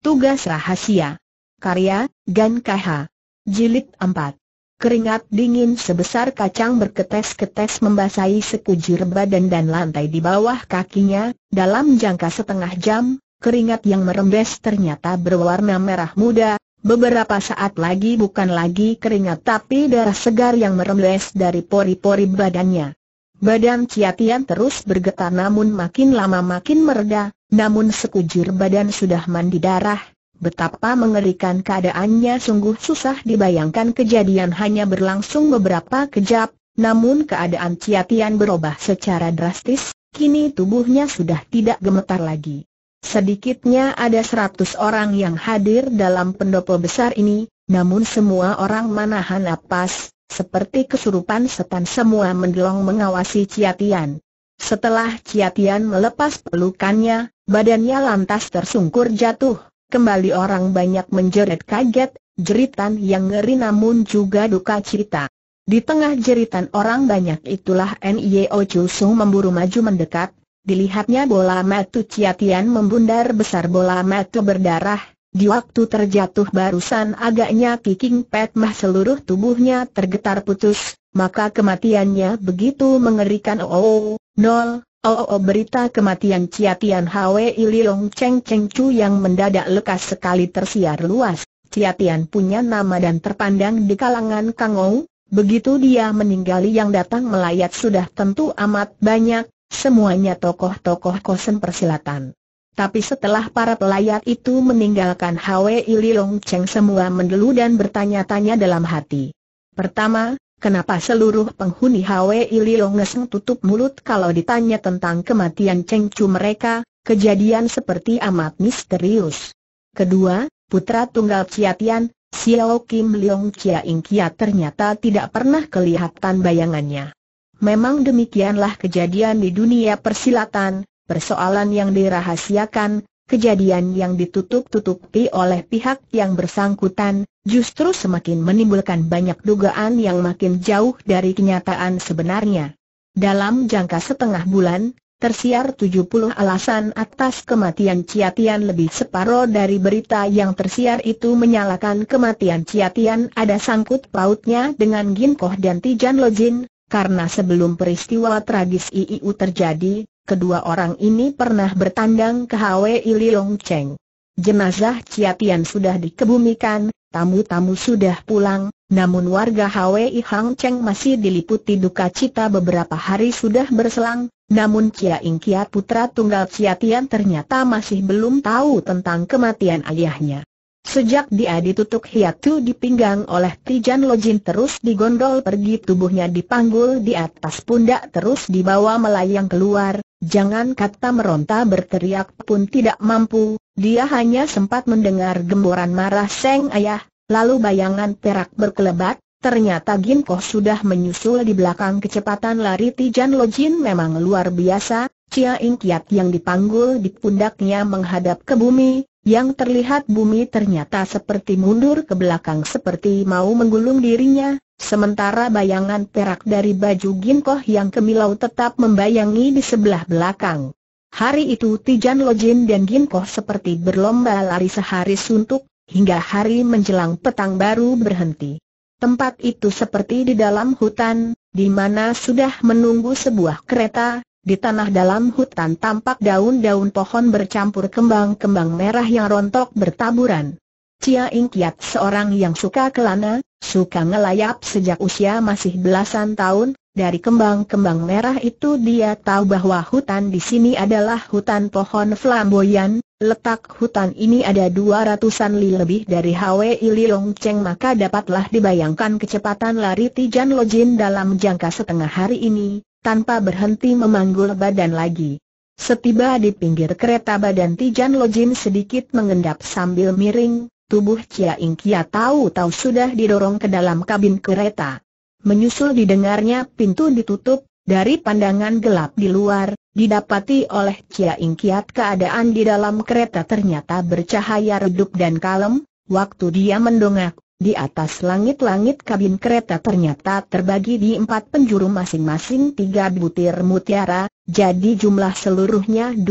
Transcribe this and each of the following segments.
Tugas Rahasia Karya, Gan KH Jilid 4 Keringat dingin sebesar kacang berketes-ketes membasahi sekujur badan dan lantai di bawah kakinya, dalam jangka setengah jam, keringat yang merembes ternyata berwarna merah muda, beberapa saat lagi bukan lagi keringat tapi darah segar yang merembes dari pori-pori badannya. Badan Ciatian terus bergetar namun makin lama makin mereda, namun sekujur badan sudah mandi darah, betapa mengerikan keadaannya sungguh susah dibayangkan kejadian hanya berlangsung beberapa kejap, namun keadaan Ciatian berubah secara drastis, kini tubuhnya sudah tidak gemetar lagi. Sedikitnya ada seratus orang yang hadir dalam pendopo besar ini, namun semua orang menahan napas, seperti kesurupan setan semua mendelong mengawasi Ciatian. Setelah Ciatian melepas pelukannya, badannya lantas tersungkur jatuh. Kembali orang banyak menjerit kaget, jeritan yang ngeri namun juga duka cita. Di tengah jeritan orang banyak itulah N.I.O. Chusung memburu maju mendekat, Dilihatnya bola matu Ciatian membundar besar bola matu berdarah, di waktu terjatuh barusan agaknya Kiking Pet mah seluruh tubuhnya tergetar putus, maka kematiannya begitu mengerikan oh, oh, nol, oh, oh, berita kematian Ciatian Tian Hwe Iliong Cheng Cheng Chu yang mendadak lekas sekali tersiar luas. Ciatian punya nama dan terpandang di kalangan Kang Ou, begitu dia meninggali yang datang melayat sudah tentu amat banyak, semuanya tokoh-tokoh kosen persilatan. Tapi setelah para pelayat itu meninggalkan Hwe Ililong Cheng semua mendelu dan bertanya-tanya dalam hati. Pertama, kenapa seluruh penghuni Hwe Ililong Ngeseng tutup mulut kalau ditanya tentang kematian Cheng Chu mereka, kejadian seperti amat misterius. Kedua, putra tunggal Ciatian, Xiao Kim Leong Chia Ing Kia ternyata tidak pernah kelihatan bayangannya. Memang demikianlah kejadian di dunia persilatan, persoalan yang dirahasiakan, kejadian yang ditutup-tutupi oleh pihak yang bersangkutan, justru semakin menimbulkan banyak dugaan yang makin jauh dari kenyataan sebenarnya. Dalam jangka setengah bulan, tersiar 70 alasan atas kematian Ciatian lebih separuh dari berita yang tersiar itu menyalakan kematian Ciatian ada sangkut pautnya dengan Ginkoh dan Tijan Lojin, karena sebelum peristiwa tragis IIU terjadi, kedua orang ini pernah bertandang ke HWI Liong Cheng. Jenazah Ciatian sudah dikebumikan, tamu-tamu sudah pulang, namun warga I Hang Cheng masih diliputi duka cita beberapa hari sudah berselang, namun Chia Ing Kia putra tunggal Ciatian ternyata masih belum tahu tentang kematian ayahnya. Sejak dia ditutup hiatu di pinggang oleh Tijan Lojin terus digondol pergi tubuhnya dipanggul di atas pundak terus dibawa melayang keluar, Jangan kata meronta berteriak pun tidak mampu, dia hanya sempat mendengar gemboran marah Seng Ayah, lalu bayangan perak berkelebat, ternyata Ginko sudah menyusul di belakang kecepatan lari Tijan Lojin memang luar biasa, Cia Ing Kiat yang dipanggul di pundaknya menghadap ke bumi, yang terlihat bumi ternyata seperti mundur ke belakang seperti mau menggulung dirinya, Sementara bayangan perak dari baju Ginkoh yang kemilau tetap membayangi di sebelah belakang. Hari itu Tijan Lojin dan Ginkoh seperti berlomba lari sehari suntuk, hingga hari menjelang petang baru berhenti. Tempat itu seperti di dalam hutan, di mana sudah menunggu sebuah kereta, di tanah dalam hutan tampak daun-daun pohon bercampur kembang-kembang merah yang rontok bertaburan. Cia Ingkiat seorang yang suka kelana, suka ngelayap sejak usia masih belasan tahun, dari kembang-kembang merah itu dia tahu bahwa hutan di sini adalah hutan pohon flamboyan, letak hutan ini ada dua ratusan li lebih dari Hwe Iliong Cheng maka dapatlah dibayangkan kecepatan lari Tijan Lojin dalam jangka setengah hari ini, tanpa berhenti memanggul badan lagi. Setiba di pinggir kereta badan Tijan Lojin sedikit mengendap sambil miring, Tubuh Chia Ingkia tahu-tahu sudah didorong ke dalam kabin kereta. Menyusul didengarnya pintu ditutup, dari pandangan gelap di luar, didapati oleh Chia Kiat keadaan di dalam kereta ternyata bercahaya redup dan kalem, waktu dia mendongak, di atas langit-langit kabin kereta ternyata terbagi di empat penjuru masing-masing tiga butir mutiara, jadi jumlah seluruhnya 12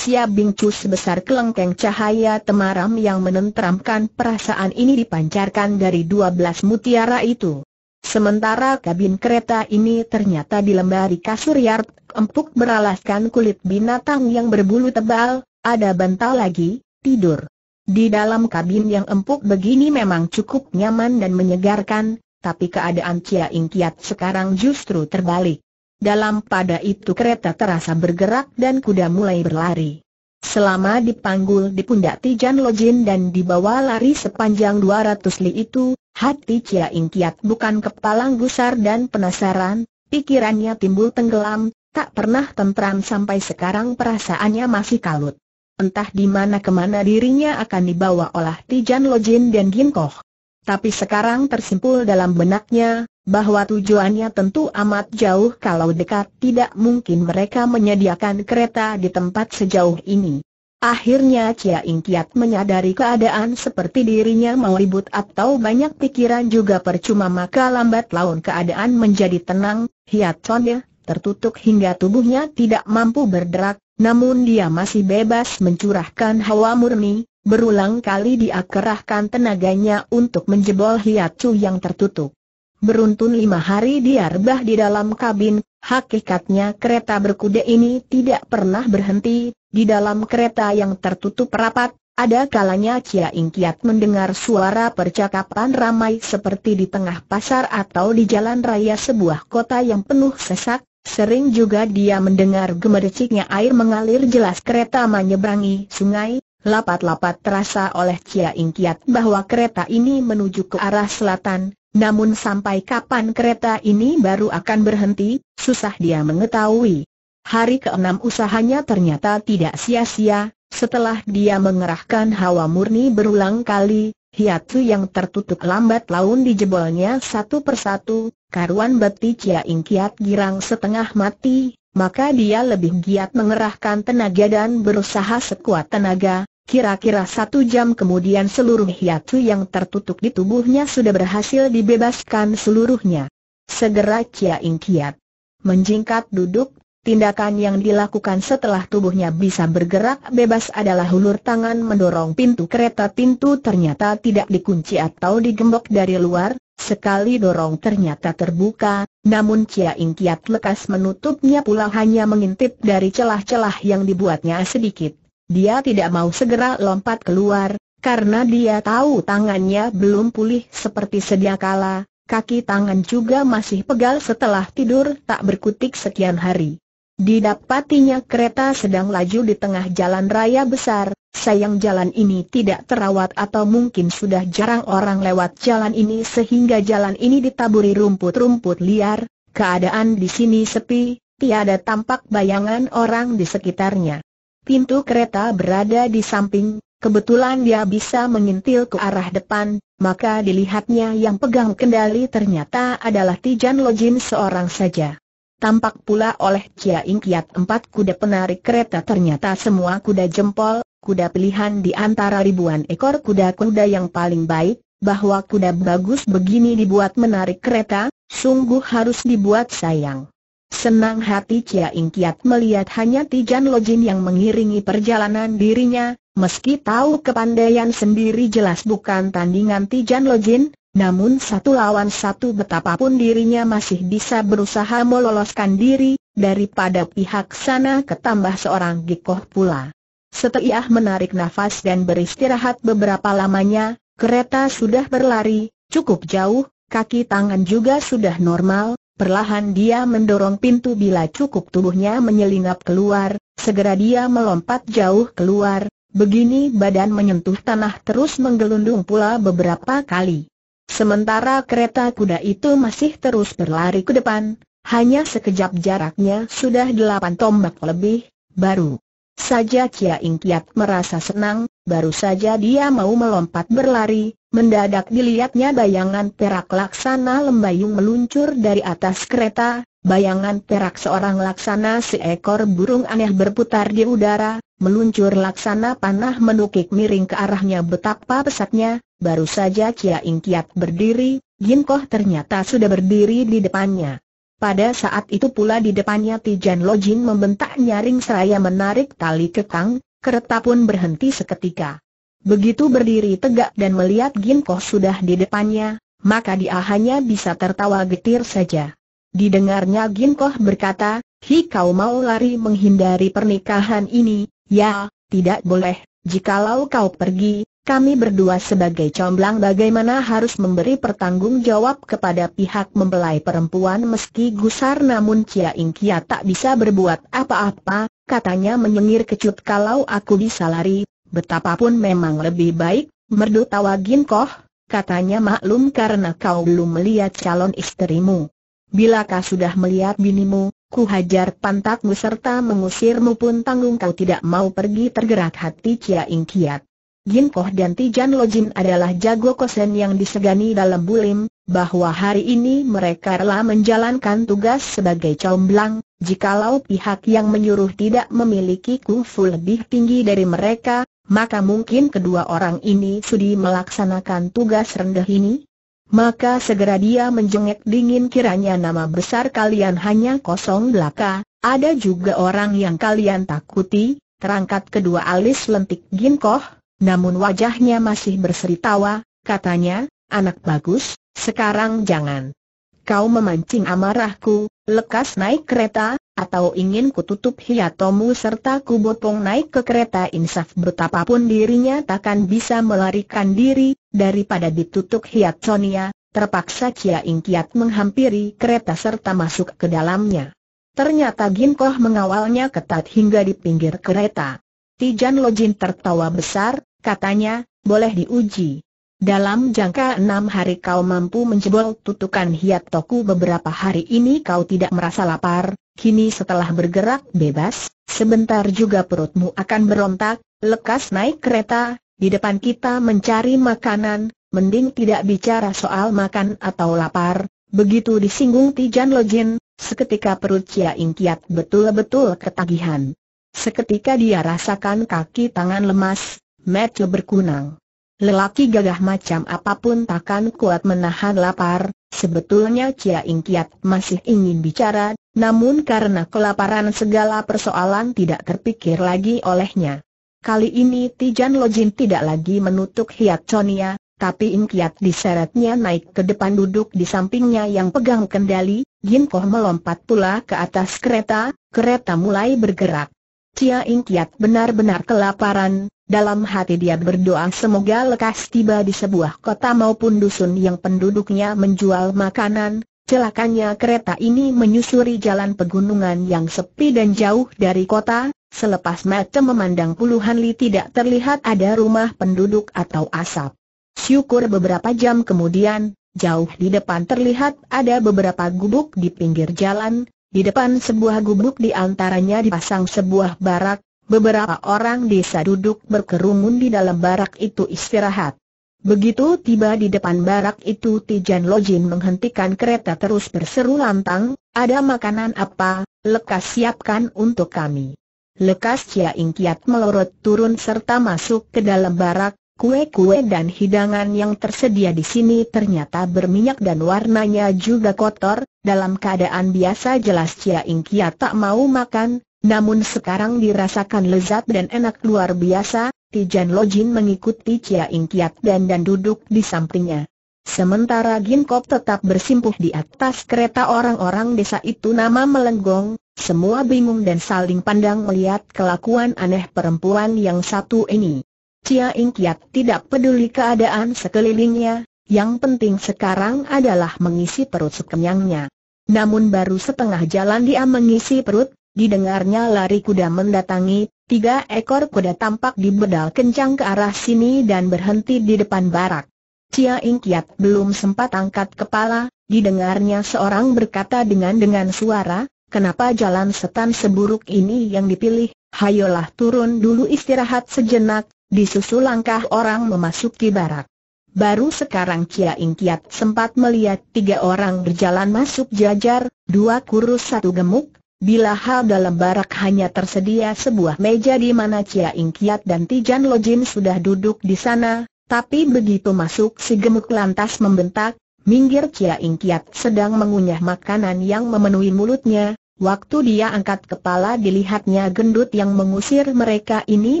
ya bingcu sebesar kelengkeng cahaya temaram yang menenteramkan perasaan ini dipancarkan dari 12 mutiara itu. Sementara kabin kereta ini ternyata dilembari kasur yard empuk beralaskan kulit binatang yang berbulu tebal, ada bantal lagi, tidur. Di dalam kabin yang empuk begini memang cukup nyaman dan menyegarkan, tapi keadaan Cia Ingkiat sekarang justru terbalik. Dalam pada itu kereta terasa bergerak dan kuda mulai berlari. Selama dipanggul di pundak Tijan Lojin dan dibawa lari sepanjang 200 li itu, hati Cia Ing Kiat bukan kepalang gusar dan penasaran, pikirannya timbul tenggelam, tak pernah tentram sampai sekarang perasaannya masih kalut. Entah di mana kemana dirinya akan dibawa oleh Tijan Lojin dan Ginkoh. Tapi sekarang tersimpul dalam benaknya, bahwa tujuannya tentu amat jauh kalau dekat tidak mungkin mereka menyediakan kereta di tempat sejauh ini. Akhirnya Cia Ing Kiat menyadari keadaan seperti dirinya mau ribut atau banyak pikiran juga percuma maka lambat laun keadaan menjadi tenang, hiatonnya tertutup hingga tubuhnya tidak mampu berderak, namun dia masih bebas mencurahkan hawa murni, Berulang kali dia kerahkan tenaganya untuk menjebol cu yang tertutup. Beruntun lima hari dia rebah di dalam kabin, hakikatnya kereta berkuda ini tidak pernah berhenti, di dalam kereta yang tertutup rapat, ada kalanya Cia Ingkiat mendengar suara percakapan ramai seperti di tengah pasar atau di jalan raya sebuah kota yang penuh sesak, sering juga dia mendengar gemericiknya air mengalir jelas kereta menyeberangi sungai, lapat-lapat terasa oleh Cia Ingkiat bahwa kereta ini menuju ke arah selatan, namun sampai kapan kereta ini baru akan berhenti, susah dia mengetahui. Hari keenam usahanya ternyata tidak sia-sia, setelah dia mengerahkan hawa murni berulang kali, hiatu yang tertutup lambat laun dijebolnya satu persatu, karuan beti Cia Ingkiat girang setengah mati, maka dia lebih giat mengerahkan tenaga dan berusaha sekuat tenaga, Kira-kira satu jam kemudian seluruh hiatu yang tertutup di tubuhnya sudah berhasil dibebaskan seluruhnya. Segera Cia Ing Kiat menjingkat duduk, tindakan yang dilakukan setelah tubuhnya bisa bergerak bebas adalah hulur tangan mendorong pintu kereta pintu ternyata tidak dikunci atau digembok dari luar, sekali dorong ternyata terbuka, namun Cia Ing Kiat lekas menutupnya pula hanya mengintip dari celah-celah yang dibuatnya sedikit. Dia tidak mau segera lompat keluar, karena dia tahu tangannya belum pulih seperti sedia kala, kaki tangan juga masih pegal setelah tidur tak berkutik sekian hari. Didapatinya kereta sedang laju di tengah jalan raya besar, sayang jalan ini tidak terawat atau mungkin sudah jarang orang lewat jalan ini sehingga jalan ini ditaburi rumput-rumput liar, keadaan di sini sepi, tiada tampak bayangan orang di sekitarnya. Pintu kereta berada di samping, kebetulan dia bisa mengintil ke arah depan, maka dilihatnya yang pegang kendali ternyata adalah Tijan Lojin seorang saja. Tampak pula oleh Chia Kiat empat kuda penarik kereta ternyata semua kuda jempol, kuda pilihan di antara ribuan ekor kuda-kuda yang paling baik, bahwa kuda bagus begini dibuat menarik kereta, sungguh harus dibuat sayang. Senang hati Chia Ing Kiat melihat hanya Tijan Jin yang mengiringi perjalanan dirinya, meski tahu kepandaian sendiri jelas bukan tandingan Tijan Jin, namun satu lawan satu betapapun dirinya masih bisa berusaha meloloskan diri, daripada pihak sana ketambah seorang Gikoh pula. Setelah menarik nafas dan beristirahat beberapa lamanya, kereta sudah berlari, cukup jauh, kaki tangan juga sudah normal, Perlahan dia mendorong pintu bila cukup tubuhnya menyelinap keluar, segera dia melompat jauh keluar, begini badan menyentuh tanah terus menggelundung pula beberapa kali. Sementara kereta kuda itu masih terus berlari ke depan, hanya sekejap jaraknya sudah delapan tombak lebih, baru saja Kia Ing Kiat merasa senang, baru saja dia mau melompat berlari, Mendadak dilihatnya bayangan perak laksana lembayung meluncur dari atas kereta, bayangan perak seorang laksana seekor burung aneh berputar di udara, meluncur laksana panah menukik miring ke arahnya betapa pesatnya, baru saja Kia Kiat berdiri, Ginkoh ternyata sudah berdiri di depannya. Pada saat itu pula di depannya Tijan Lojin membentak nyaring seraya menarik tali kekang, kereta pun berhenti seketika. Begitu berdiri tegak dan melihat Ginkoh sudah di depannya, maka dia hanya bisa tertawa getir saja. Didengarnya Ginkoh berkata, Hi kau mau lari menghindari pernikahan ini, ya, tidak boleh, jikalau kau pergi, kami berdua sebagai comblang bagaimana harus memberi pertanggung jawab kepada pihak membelai perempuan meski gusar namun Cia Ingkia tak bisa berbuat apa-apa, katanya menyengir kecut kalau aku bisa lari, Betapapun memang lebih baik, merdu tawa Ginkoh, katanya maklum karena kau belum melihat calon istrimu. Bila kau sudah melihat binimu, ku hajar pantakmu serta mengusirmu pun tanggung kau tidak mau pergi tergerak hati cia Ing Kiat. Ginkoh dan Tijan Lojin adalah jago kosen yang disegani dalam bulim, bahwa hari ini mereka rela menjalankan tugas sebagai comblang, jikalau pihak yang menyuruh tidak memiliki kungfu lebih tinggi dari mereka, maka mungkin kedua orang ini sudi melaksanakan tugas rendah ini? Maka segera dia menjengek dingin kiranya nama besar kalian hanya kosong belaka, ada juga orang yang kalian takuti, terangkat kedua alis lentik Ginkoh, namun wajahnya masih berseri tawa, katanya, anak bagus, sekarang jangan. Kau memancing amarahku, lekas naik kereta, atau ingin kututup hiatomu serta kubopong naik ke kereta insaf betapapun dirinya takkan bisa melarikan diri, daripada ditutup hiat Sonia, terpaksa Cia Kiat menghampiri kereta serta masuk ke dalamnya. Ternyata Ginkoh mengawalnya ketat hingga di pinggir kereta. Tijan Lojin tertawa besar, katanya, boleh diuji. Dalam jangka enam hari kau mampu menjebol tutukan hiat toku beberapa hari ini kau tidak merasa lapar, Kini setelah bergerak bebas, sebentar juga perutmu akan berontak, lekas naik kereta, di depan kita mencari makanan, mending tidak bicara soal makan atau lapar. Begitu disinggung Tijan Lojin, seketika perut Kia Ing betul-betul ketagihan. Seketika dia rasakan kaki tangan lemas, mata berkunang. Lelaki gagah macam apapun takkan kuat menahan lapar, Sebetulnya Cia Ing Kiat masih ingin bicara, namun karena kelaparan segala persoalan tidak terpikir lagi olehnya. Kali ini Tijan Lojin tidak lagi menutup hiat Chonia, tapi Ing Kiat diseretnya naik ke depan duduk di sampingnya yang pegang kendali, Jin Koh melompat pula ke atas kereta, kereta mulai bergerak. Cia Ing Kiat benar-benar kelaparan, dalam hati dia berdoa semoga lekas tiba di sebuah kota maupun dusun yang penduduknya menjual makanan, celakanya kereta ini menyusuri jalan pegunungan yang sepi dan jauh dari kota, selepas mata memandang puluhan li tidak terlihat ada rumah penduduk atau asap. Syukur beberapa jam kemudian, jauh di depan terlihat ada beberapa gubuk di pinggir jalan, di depan sebuah gubuk di antaranya dipasang sebuah barak, Beberapa orang desa duduk berkerumun di dalam barak itu istirahat. Begitu tiba di depan barak itu Tijan Lojin menghentikan kereta terus berseru lantang, ada makanan apa, lekas siapkan untuk kami. Lekas Cia Ingkiat melorot turun serta masuk ke dalam barak, kue-kue dan hidangan yang tersedia di sini ternyata berminyak dan warnanya juga kotor, dalam keadaan biasa jelas Cia Ingkiat tak mau makan, namun sekarang dirasakan lezat dan enak luar biasa, Tijan Lojin mengikuti Chia Ing Kiat dan dan duduk di sampingnya. Sementara Ginkop tetap bersimpuh di atas kereta orang-orang desa itu nama melenggong, semua bingung dan saling pandang melihat kelakuan aneh perempuan yang satu ini. Cia Ing Kiat tidak peduli keadaan sekelilingnya, yang penting sekarang adalah mengisi perut sekenyangnya. Namun baru setengah jalan dia mengisi perut, Didengarnya lari kuda mendatangi, tiga ekor kuda tampak di dibedal kencang ke arah sini dan berhenti di depan barak. Cia Ing Kiat belum sempat angkat kepala, didengarnya seorang berkata dengan-dengan suara, kenapa jalan setan seburuk ini yang dipilih, hayolah turun dulu istirahat sejenak, disusul langkah orang memasuki barak. Baru sekarang Cia Ing Kiat sempat melihat tiga orang berjalan masuk jajar, dua kurus satu gemuk, Bila hal dalam barak hanya tersedia sebuah meja di mana Cia Ing dan Tijan Lojin sudah duduk di sana, tapi begitu masuk si gemuk lantas membentak, minggir Cia Ing sedang mengunyah makanan yang memenuhi mulutnya, waktu dia angkat kepala dilihatnya gendut yang mengusir mereka ini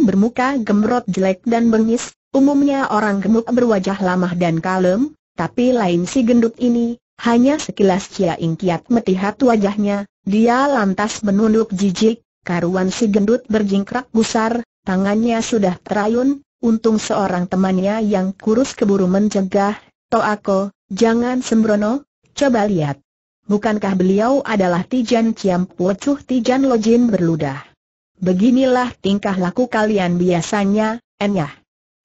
bermuka gemrot jelek dan bengis, umumnya orang gemuk berwajah lamah dan kalem, tapi lain si gendut ini, hanya sekilas Chia Ing Kiat melihat wajahnya, dia lantas menunduk jijik, karuan si gendut berjingkrak gusar, tangannya sudah terayun, untung seorang temannya yang kurus keburu mencegah, aku, jangan sembrono, coba lihat. Bukankah beliau adalah Tijan Ciam Pocuh Tijan Lojin berludah? Beginilah tingkah laku kalian biasanya, enyah.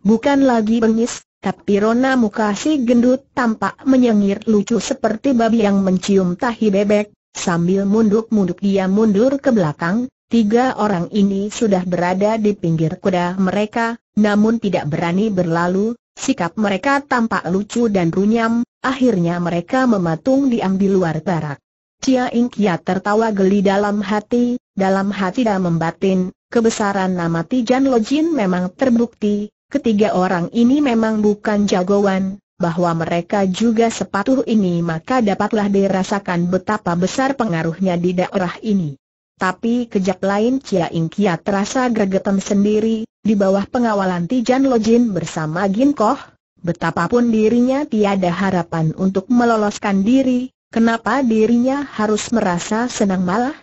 Bukan lagi bengis, tapi rona muka si gendut tampak menyengir lucu seperti babi yang mencium tahi bebek, sambil munduk-munduk dia mundur ke belakang, tiga orang ini sudah berada di pinggir kuda mereka, namun tidak berani berlalu, sikap mereka tampak lucu dan runyam, akhirnya mereka mematung diam di luar barak. Cia Ingkia tertawa geli dalam hati, dalam hati dan membatin, kebesaran nama Tijan Lojin memang terbukti, Ketiga orang ini memang bukan jagoan, bahwa mereka juga sepatu ini maka dapatlah dirasakan betapa besar pengaruhnya di daerah ini. Tapi kejap lain Cia Ing Kia terasa gregetan sendiri, di bawah pengawalan Tijan Lojin bersama Gin Koh, betapapun dirinya tiada harapan untuk meloloskan diri, kenapa dirinya harus merasa senang malah?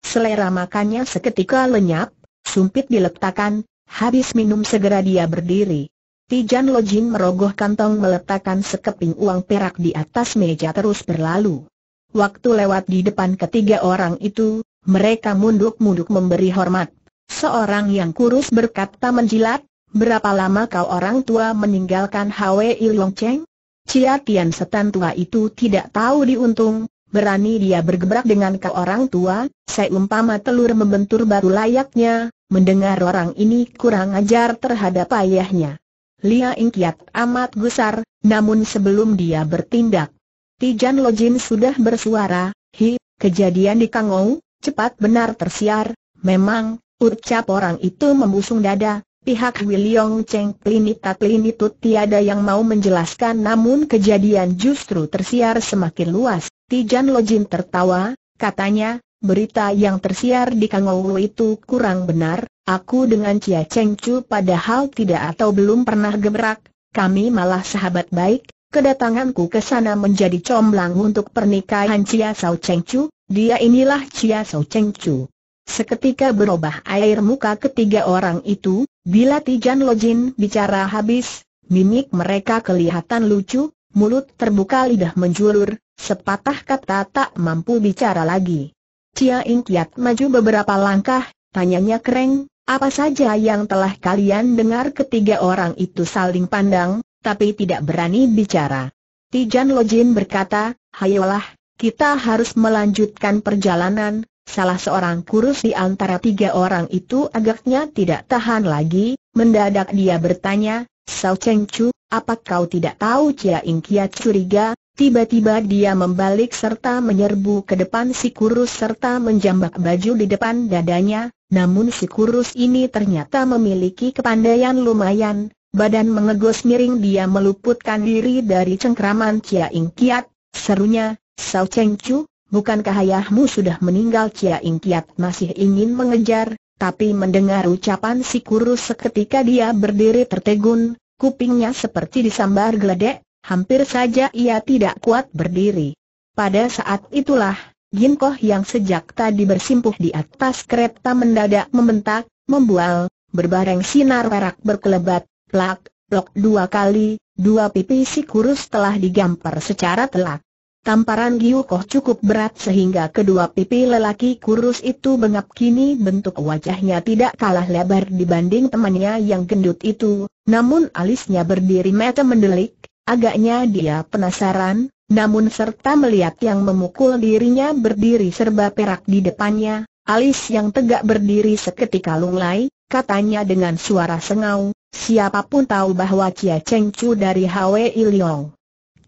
Selera makannya seketika lenyap, sumpit diletakkan, Habis minum segera dia berdiri. Tijan Lojin merogoh kantong meletakkan sekeping uang perak di atas meja terus berlalu. Waktu lewat di depan ketiga orang itu, mereka munduk-munduk memberi hormat. Seorang yang kurus berkata menjilat, berapa lama kau orang tua meninggalkan Hwi Long Cheng? Cia Tian setan tua itu tidak tahu diuntung, berani dia bergebrak dengan kau orang tua, seumpama telur membentur baru layaknya, Mendengar orang ini kurang ajar terhadap ayahnya. Lia Ingkiat amat gusar, namun sebelum dia bertindak, Tijan Lojin sudah bersuara, Hi, kejadian di Kangou, cepat benar tersiar, memang, ucap orang itu membusung dada, pihak Wiliong Cheng Plinita Plinitut tiada yang mau menjelaskan namun kejadian justru tersiar semakin luas, Tijan Lojin tertawa, katanya, berita yang tersiar di Kangowu itu kurang benar, aku dengan Cia Cheng Chu padahal tidak atau belum pernah gebrak. kami malah sahabat baik, kedatanganku ke sana menjadi comblang untuk pernikahan Cia Sao Cheng Chu, dia inilah Cia Sao Cheng Chu. Seketika berubah air muka ketiga orang itu, bila Tijan Lojin bicara habis, mimik mereka kelihatan lucu, mulut terbuka lidah menjulur, sepatah kata tak mampu bicara lagi. Cia Ing Kiat maju beberapa langkah, tanyanya kereng, apa saja yang telah kalian dengar ketiga orang itu saling pandang, tapi tidak berani bicara. Tijan Lojin berkata, hayolah, kita harus melanjutkan perjalanan, salah seorang kurus di antara tiga orang itu agaknya tidak tahan lagi, mendadak dia bertanya, Sao Cheng Chu, apa kau tidak tahu Cia Ing Kiat curiga, Tiba-tiba dia membalik serta menyerbu ke depan si kurus serta menjambak baju di depan dadanya, namun si kurus ini ternyata memiliki kepandaian lumayan, badan mengegos miring dia meluputkan diri dari cengkraman Chia Ing Kiat, serunya, Sao Cheng Chu, bukankah ayahmu sudah meninggal Chia Ing Kiat masih ingin mengejar, tapi mendengar ucapan si kurus seketika dia berdiri tertegun, kupingnya seperti disambar geledek, Hampir saja ia tidak kuat berdiri. Pada saat itulah, Ginkoh yang sejak tadi bersimpuh di atas kereta mendadak membentak, membual, berbareng sinar perak berkelebat, plak, plok dua kali, dua pipi si kurus telah digampar secara telak. Tamparan Giukoh cukup berat sehingga kedua pipi lelaki kurus itu bengap kini bentuk wajahnya tidak kalah lebar dibanding temannya yang gendut itu, namun alisnya berdiri mata mendelik, Agaknya dia penasaran, namun serta melihat yang memukul dirinya berdiri serba perak di depannya, alis yang tegak berdiri seketika lunglai, katanya dengan suara sengau, siapapun tahu bahwa Cia Cheng Chu dari Hwi Liong.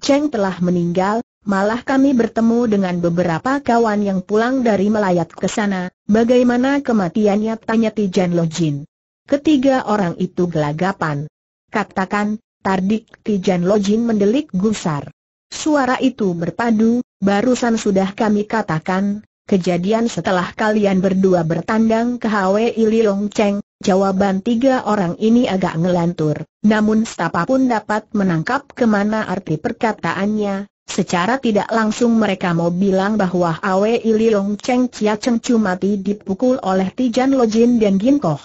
Cheng telah meninggal, malah kami bertemu dengan beberapa kawan yang pulang dari melayat ke sana, bagaimana kematiannya tanya Tijan Jin. Ketiga orang itu gelagapan. Katakan, Tardik Tijan Lojin mendelik gusar. Suara itu berpadu, barusan sudah kami katakan, kejadian setelah kalian berdua bertandang ke Hwi Iliong Cheng, jawaban tiga orang ini agak ngelantur, namun Stapa pun dapat menangkap kemana arti perkataannya, Secara tidak langsung mereka mau bilang bahwa Awe Iliong Cheng Chia Cheng Chu mati dipukul oleh Tijan Lojin dan Ginkoh.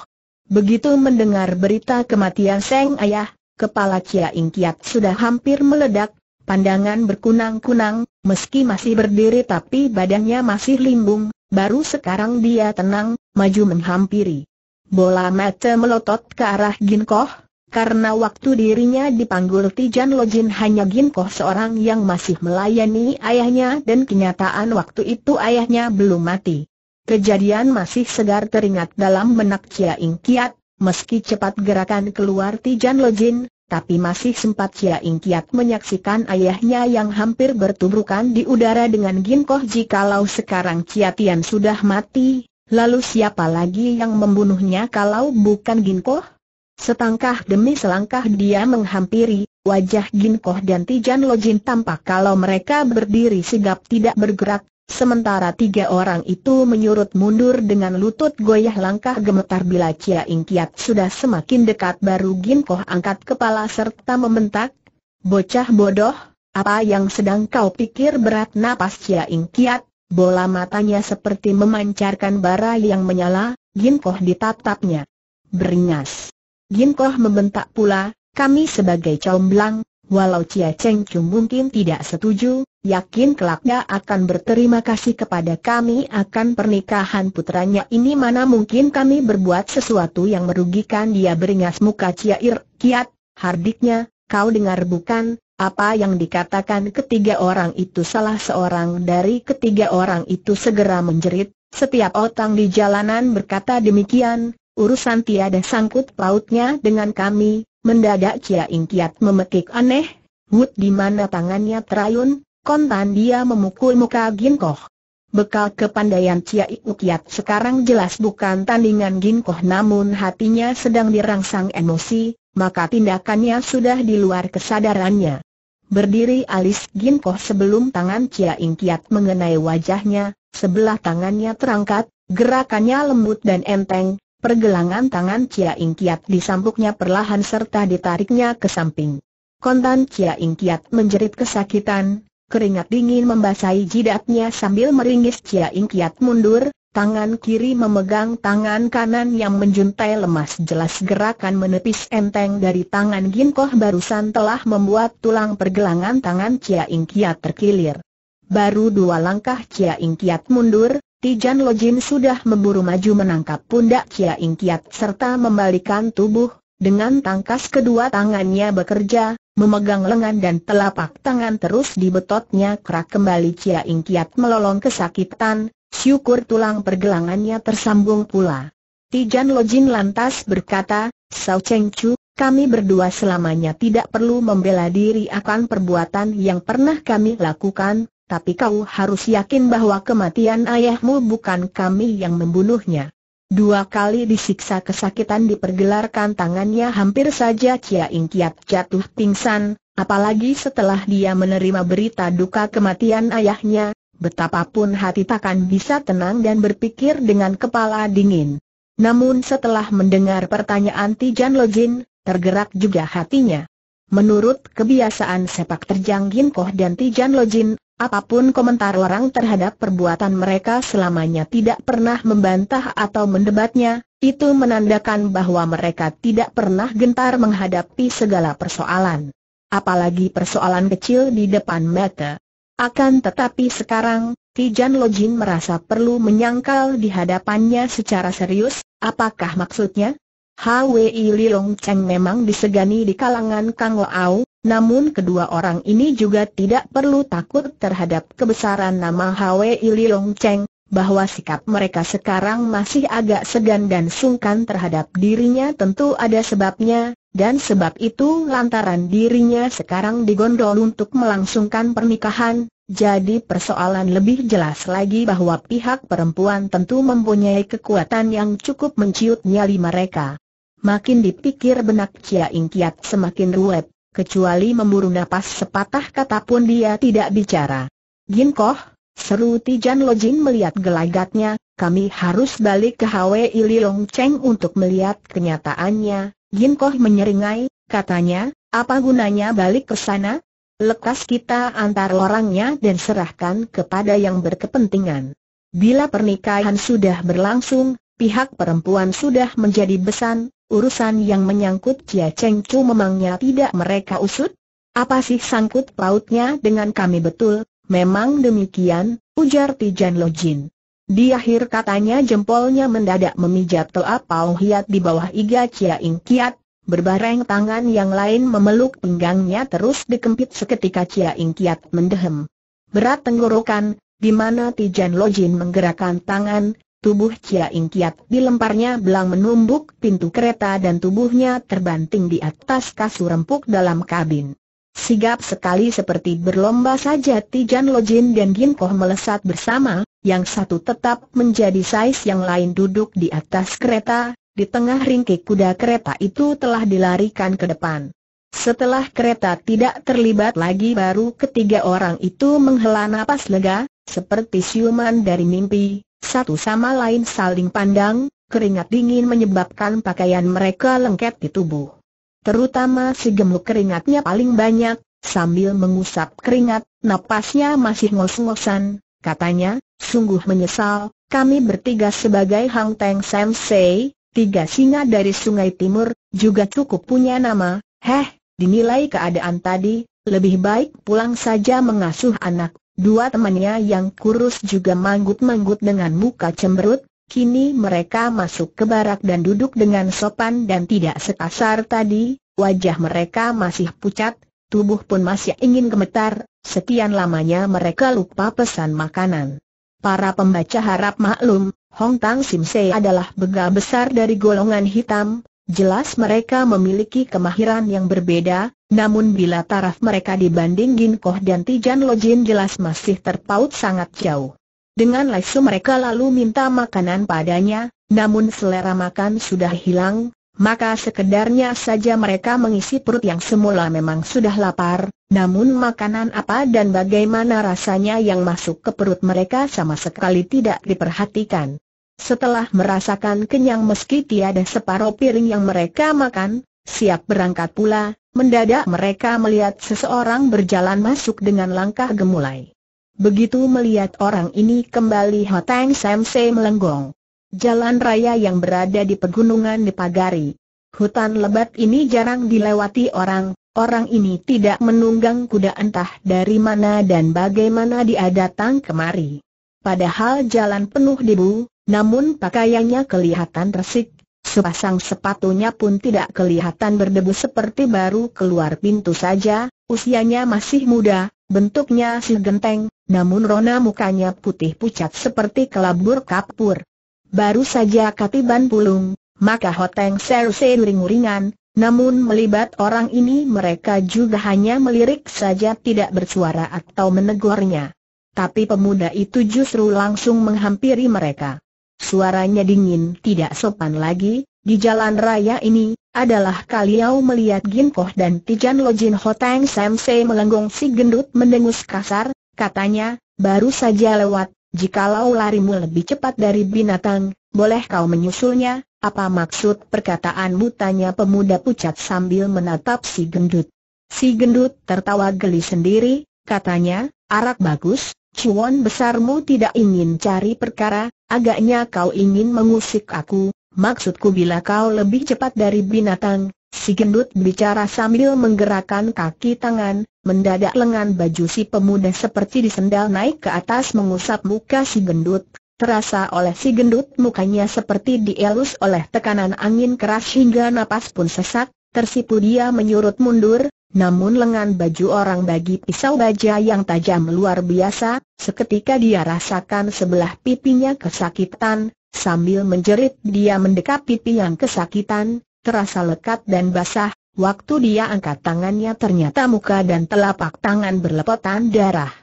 Begitu mendengar berita kematian Seng Ayah, kepala Cia Ing sudah hampir meledak, pandangan berkunang-kunang, meski masih berdiri tapi badannya masih limbung, baru sekarang dia tenang, maju menghampiri. Bola mata melotot ke arah Ginkoh, karena waktu dirinya dipanggul Tijan Lojin hanya Ginkoh seorang yang masih melayani ayahnya dan kenyataan waktu itu ayahnya belum mati. Kejadian masih segar teringat dalam benak Cia Ing Meski cepat gerakan keluar Tijan Lojin, tapi masih sempat Chia Kiat menyaksikan ayahnya yang hampir bertubrukan di udara dengan Ginkoh jikalau sekarang Chia Tian sudah mati, lalu siapa lagi yang membunuhnya kalau bukan Ginkoh? Setangkah demi selangkah dia menghampiri, wajah Ginkoh dan Tijan Lojin tampak kalau mereka berdiri sigap tidak bergerak, Sementara tiga orang itu menyurut mundur dengan lutut goyah langkah gemetar bila Cia Ingkiat sudah semakin dekat baru Gin Koh angkat kepala serta membentak, Bocah bodoh, apa yang sedang kau pikir berat napas Cia Ingkiat, Bola matanya seperti memancarkan bara yang menyala, Gin Koh ditatapnya. Beringas. Gin Koh membentak pula, kami sebagai comblang, Walau Cia Cheng Chu mungkin tidak setuju, yakin kelaknya akan berterima kasih kepada kami akan pernikahan putranya ini mana mungkin kami berbuat sesuatu yang merugikan dia beringas muka Cia Ir, kiat, hardiknya, kau dengar bukan, apa yang dikatakan ketiga orang itu salah seorang dari ketiga orang itu segera menjerit, setiap otang di jalanan berkata demikian, urusan tiada sangkut pautnya dengan kami, Mendadak Ing Ingkiat memekik aneh, Wut di mana tangannya terayun, kontan dia memukul muka Ginkoh. Bekal kepandaian Ing Ingkiat sekarang jelas bukan tandingan Ginkoh namun hatinya sedang dirangsang emosi, maka tindakannya sudah di luar kesadarannya. Berdiri alis Ginkoh sebelum tangan Ing Ingkiat mengenai wajahnya, sebelah tangannya terangkat, gerakannya lembut dan enteng, Pergelangan tangan Cia Ing Kiat disambuknya perlahan serta ditariknya ke samping. Kontan Cia Ing Kiat menjerit kesakitan, keringat dingin membasahi jidatnya sambil meringis Cia Ing Kiat mundur, tangan kiri memegang tangan kanan yang menjuntai lemas jelas gerakan menepis enteng dari tangan Ginkoh barusan telah membuat tulang pergelangan tangan Cia Ing Kiat terkilir. Baru dua langkah Cia Ing Kiat mundur, Tijan Jin sudah memburu maju menangkap pundak Chia Ing Kiat serta membalikan tubuh, dengan tangkas kedua tangannya bekerja, memegang lengan dan telapak tangan terus dibetotnya kerak kembali Chia Ing Kiat melolong kesakitan, syukur tulang pergelangannya tersambung pula. Tijan Jin lantas berkata, Sao Cheng Chu, kami berdua selamanya tidak perlu membela diri akan perbuatan yang pernah kami lakukan, tapi kau harus yakin bahwa kematian ayahmu bukan kami yang membunuhnya. Dua kali disiksa kesakitan dipergelarkan tangannya hampir saja Kia Ing Kiat jatuh pingsan, apalagi setelah dia menerima berita duka kematian ayahnya, betapapun hati takkan bisa tenang dan berpikir dengan kepala dingin. Namun setelah mendengar pertanyaan Tijan Lojin, tergerak juga hatinya. Menurut kebiasaan sepak terjang Ginkoh dan Tijan Lojin, Apapun komentar orang terhadap perbuatan mereka selamanya tidak pernah membantah atau mendebatnya, itu menandakan bahwa mereka tidak pernah gentar menghadapi segala persoalan. Apalagi persoalan kecil di depan mata. Akan tetapi sekarang, Tijan Lojin merasa perlu menyangkal di hadapannya secara serius, apakah maksudnya? Hwi Lilong Cheng memang disegani di kalangan Kang Lao, namun kedua orang ini juga tidak perlu takut terhadap kebesaran nama Ili Long Cheng, bahwa sikap mereka sekarang masih agak segan dan sungkan terhadap dirinya tentu ada sebabnya, dan sebab itu lantaran dirinya sekarang digondol untuk melangsungkan pernikahan, jadi persoalan lebih jelas lagi bahwa pihak perempuan tentu mempunyai kekuatan yang cukup menciut nyali mereka. Makin dipikir benak Chia Kiat semakin ruwet kecuali memburu napas sepatah kata pun dia tidak bicara. Ginkoh, seru Tijan Lojin melihat gelagatnya, kami harus balik ke Hwi Ililong Cheng untuk melihat kenyataannya. Ginkoh menyeringai, katanya, apa gunanya balik ke sana? Lekas kita antar orangnya dan serahkan kepada yang berkepentingan. Bila pernikahan sudah berlangsung, pihak perempuan sudah menjadi besan, urusan yang menyangkut Chia Cheng Chu memangnya tidak mereka usut? Apa sih sangkut pautnya dengan kami betul? Memang demikian, ujar Tijan Lojin. Di akhir katanya jempolnya mendadak memijat Toa Pau Hiat di bawah iga Chia Ing Kiat, berbareng tangan yang lain memeluk pinggangnya terus dikempit seketika Chia Ing Kiat mendehem. Berat tenggorokan, di mana Tijan Lojin menggerakkan tangan, Tubuh Chia Ing Kiat dilemparnya belang menumbuk pintu kereta dan tubuhnya terbanting di atas kasur empuk dalam kabin. Sigap sekali seperti berlomba saja Tijan Jin dan Gin Koh melesat bersama, yang satu tetap menjadi sais yang lain duduk di atas kereta, di tengah ringkik kuda kereta itu telah dilarikan ke depan. Setelah kereta tidak terlibat lagi baru ketiga orang itu menghela napas lega, seperti siuman dari mimpi, satu sama lain saling pandang, keringat dingin menyebabkan pakaian mereka lengket di tubuh. Terutama si gemuk keringatnya paling banyak, sambil mengusap keringat, napasnya masih ngos-ngosan, katanya, sungguh menyesal, kami bertiga sebagai Hang Teng Sensei, tiga singa dari sungai timur, juga cukup punya nama, heh, dinilai keadaan tadi, lebih baik pulang saja mengasuh anak Dua temannya yang kurus juga manggut-manggut dengan muka cemberut, kini mereka masuk ke barak dan duduk dengan sopan dan tidak sekasar tadi, wajah mereka masih pucat, tubuh pun masih ingin gemetar, sekian lamanya mereka lupa pesan makanan. Para pembaca harap maklum, Hong Tang Sim Se adalah begal besar dari golongan hitam, jelas mereka memiliki kemahiran yang berbeda, namun bila taraf mereka dibanding Koh dan Tijan Lojin jelas masih terpaut sangat jauh. Dengan lesu mereka lalu minta makanan padanya, namun selera makan sudah hilang, maka sekedarnya saja mereka mengisi perut yang semula memang sudah lapar, namun makanan apa dan bagaimana rasanya yang masuk ke perut mereka sama sekali tidak diperhatikan. Setelah merasakan kenyang meski tiada separuh piring yang mereka makan, siap berangkat pula, Mendadak mereka melihat seseorang berjalan masuk dengan langkah gemulai. Begitu melihat orang ini kembali Hoteng Samse melenggong. Jalan raya yang berada di pegunungan dipagari. Hutan lebat ini jarang dilewati orang, orang ini tidak menunggang kuda entah dari mana dan bagaimana dia datang kemari. Padahal jalan penuh debu, namun pakaiannya kelihatan resik, sepasang sepatunya pun tidak kelihatan berdebu seperti baru keluar pintu saja, usianya masih muda, bentuknya si genteng, namun rona mukanya putih pucat seperti kelabur kapur. Baru saja katiban pulung, maka Hoteng Serse uring ringan namun melibat orang ini mereka juga hanya melirik saja tidak bersuara atau menegurnya. Tapi pemuda itu justru langsung menghampiri mereka. Suaranya dingin tidak sopan lagi, di jalan raya ini, adalah Kaliau melihat Ginpoh dan Tijan Lojin Hoteng Samse melenggong si gendut mendengus kasar, katanya, baru saja lewat, jikalau larimu lebih cepat dari binatang, boleh kau menyusulnya, apa maksud perkataanmu tanya pemuda pucat sambil menatap si gendut. Si gendut tertawa geli sendiri, katanya, arak bagus, Cuan besarmu tidak ingin cari perkara, agaknya kau ingin mengusik aku, maksudku bila kau lebih cepat dari binatang, si gendut bicara sambil menggerakkan kaki tangan, mendadak lengan baju si pemuda seperti disendal naik ke atas mengusap muka si gendut, terasa oleh si gendut mukanya seperti dielus oleh tekanan angin keras hingga napas pun sesak, Tersipu dia menyurut mundur, namun lengan baju orang bagi pisau baja yang tajam luar biasa, seketika dia rasakan sebelah pipinya kesakitan, sambil menjerit dia mendekap pipi yang kesakitan, terasa lekat dan basah, waktu dia angkat tangannya ternyata muka dan telapak tangan berlepotan darah.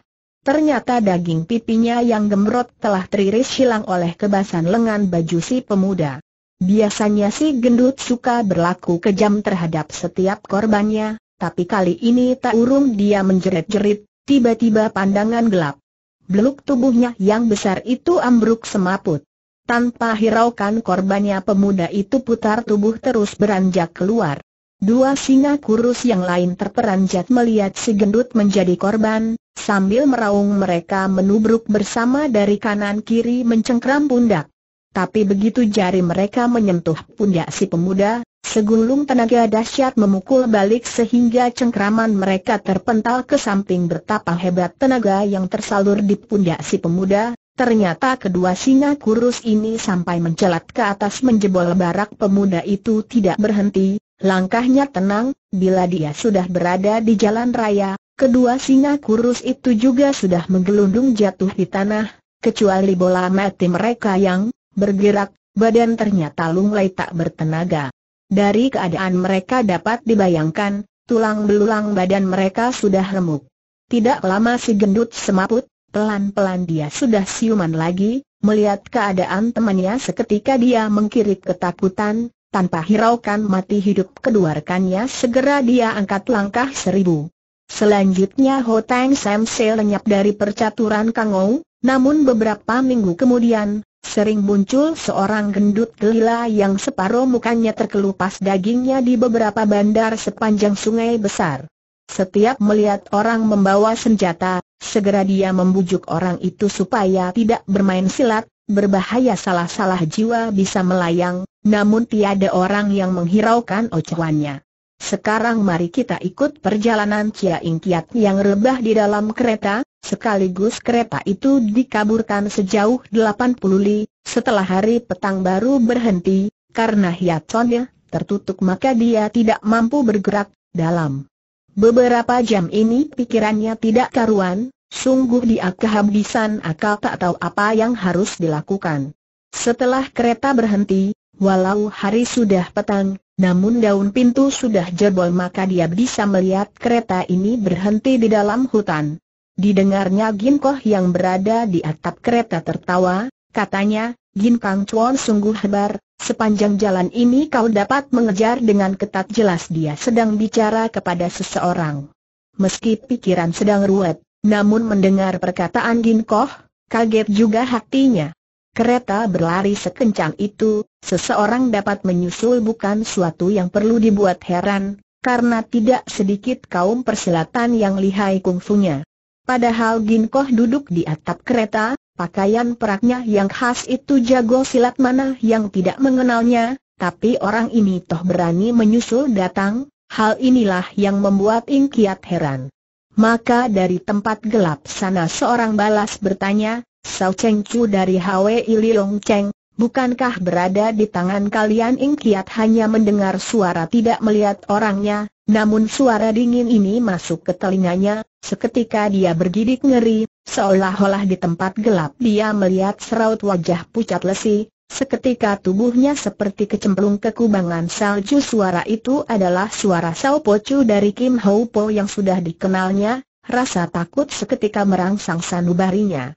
Ternyata daging pipinya yang gemrot telah teriris hilang oleh kebasan lengan baju si pemuda. Biasanya si gendut suka berlaku kejam terhadap setiap korbannya, tapi kali ini tak urung dia menjerit-jerit, tiba-tiba pandangan gelap. Beluk tubuhnya yang besar itu ambruk semaput. Tanpa hiraukan korbannya pemuda itu putar tubuh terus beranjak keluar. Dua singa kurus yang lain terperanjat melihat si gendut menjadi korban, sambil meraung mereka menubruk bersama dari kanan kiri mencengkram pundak. Tapi begitu jari mereka menyentuh pundak si pemuda, segulung tenaga dahsyat memukul balik sehingga cengkraman mereka terpental ke samping Bertapa hebat tenaga yang tersalur di pundak si pemuda. Ternyata kedua singa kurus ini sampai mencelat ke atas menjebol barak pemuda itu tidak berhenti, langkahnya tenang, bila dia sudah berada di jalan raya, kedua singa kurus itu juga sudah menggelundung jatuh di tanah, kecuali bola mati mereka yang, bergerak, badan ternyata lunglai tak bertenaga. Dari keadaan mereka dapat dibayangkan, tulang belulang badan mereka sudah remuk. Tidak lama si gendut semaput, pelan-pelan dia sudah siuman lagi, melihat keadaan temannya seketika dia mengkirik ketakutan, tanpa hiraukan mati hidup kedua rekannya segera dia angkat langkah seribu. Selanjutnya Ho Tang Sam Se lenyap dari percaturan Kangou, namun beberapa minggu kemudian, sering muncul seorang gendut gelila yang separuh mukanya terkelupas dagingnya di beberapa bandar sepanjang sungai besar. Setiap melihat orang membawa senjata, segera dia membujuk orang itu supaya tidak bermain silat, berbahaya salah-salah jiwa bisa melayang, namun tiada orang yang menghiraukan ocehannya. Sekarang mari kita ikut perjalanan Ing Kiat yang rebah di dalam kereta, sekaligus kereta itu dikaburkan sejauh 80 li, setelah hari petang baru berhenti, karena hiaconnya tertutup maka dia tidak mampu bergerak, dalam beberapa jam ini pikirannya tidak karuan, sungguh dia kehabisan akal tak tahu apa yang harus dilakukan. Setelah kereta berhenti, walau hari sudah petang, namun daun pintu sudah jebol maka dia bisa melihat kereta ini berhenti di dalam hutan. Didengarnya Gin Koh yang berada di atap kereta tertawa, katanya, Gin Kang Chuan sungguh hebar, sepanjang jalan ini kau dapat mengejar dengan ketat jelas dia sedang bicara kepada seseorang. Meski pikiran sedang ruwet, namun mendengar perkataan Gin Koh, kaget juga hatinya. Kereta berlari sekencang itu, seseorang dapat menyusul bukan suatu yang perlu dibuat heran, karena tidak sedikit kaum persilatan yang lihai kungfunya. Padahal Ginkoh duduk di atap kereta, pakaian peraknya yang khas itu jago silat mana yang tidak mengenalnya, tapi orang ini toh berani menyusul datang, hal inilah yang membuat Ing heran. Maka dari tempat gelap sana seorang balas bertanya, Sao Cheng Chu dari Hwi Liong Cheng, bukankah berada di tangan kalian Ing Kiat hanya mendengar suara tidak melihat orangnya, namun suara dingin ini masuk ke telinganya, seketika dia bergidik ngeri, seolah-olah di tempat gelap dia melihat seraut wajah pucat lesi, Seketika tubuhnya seperti kecemplung ke kubangan salju suara itu adalah suara Sao Chu dari Kim Ho Po yang sudah dikenalnya, rasa takut seketika merangsang sanubarinya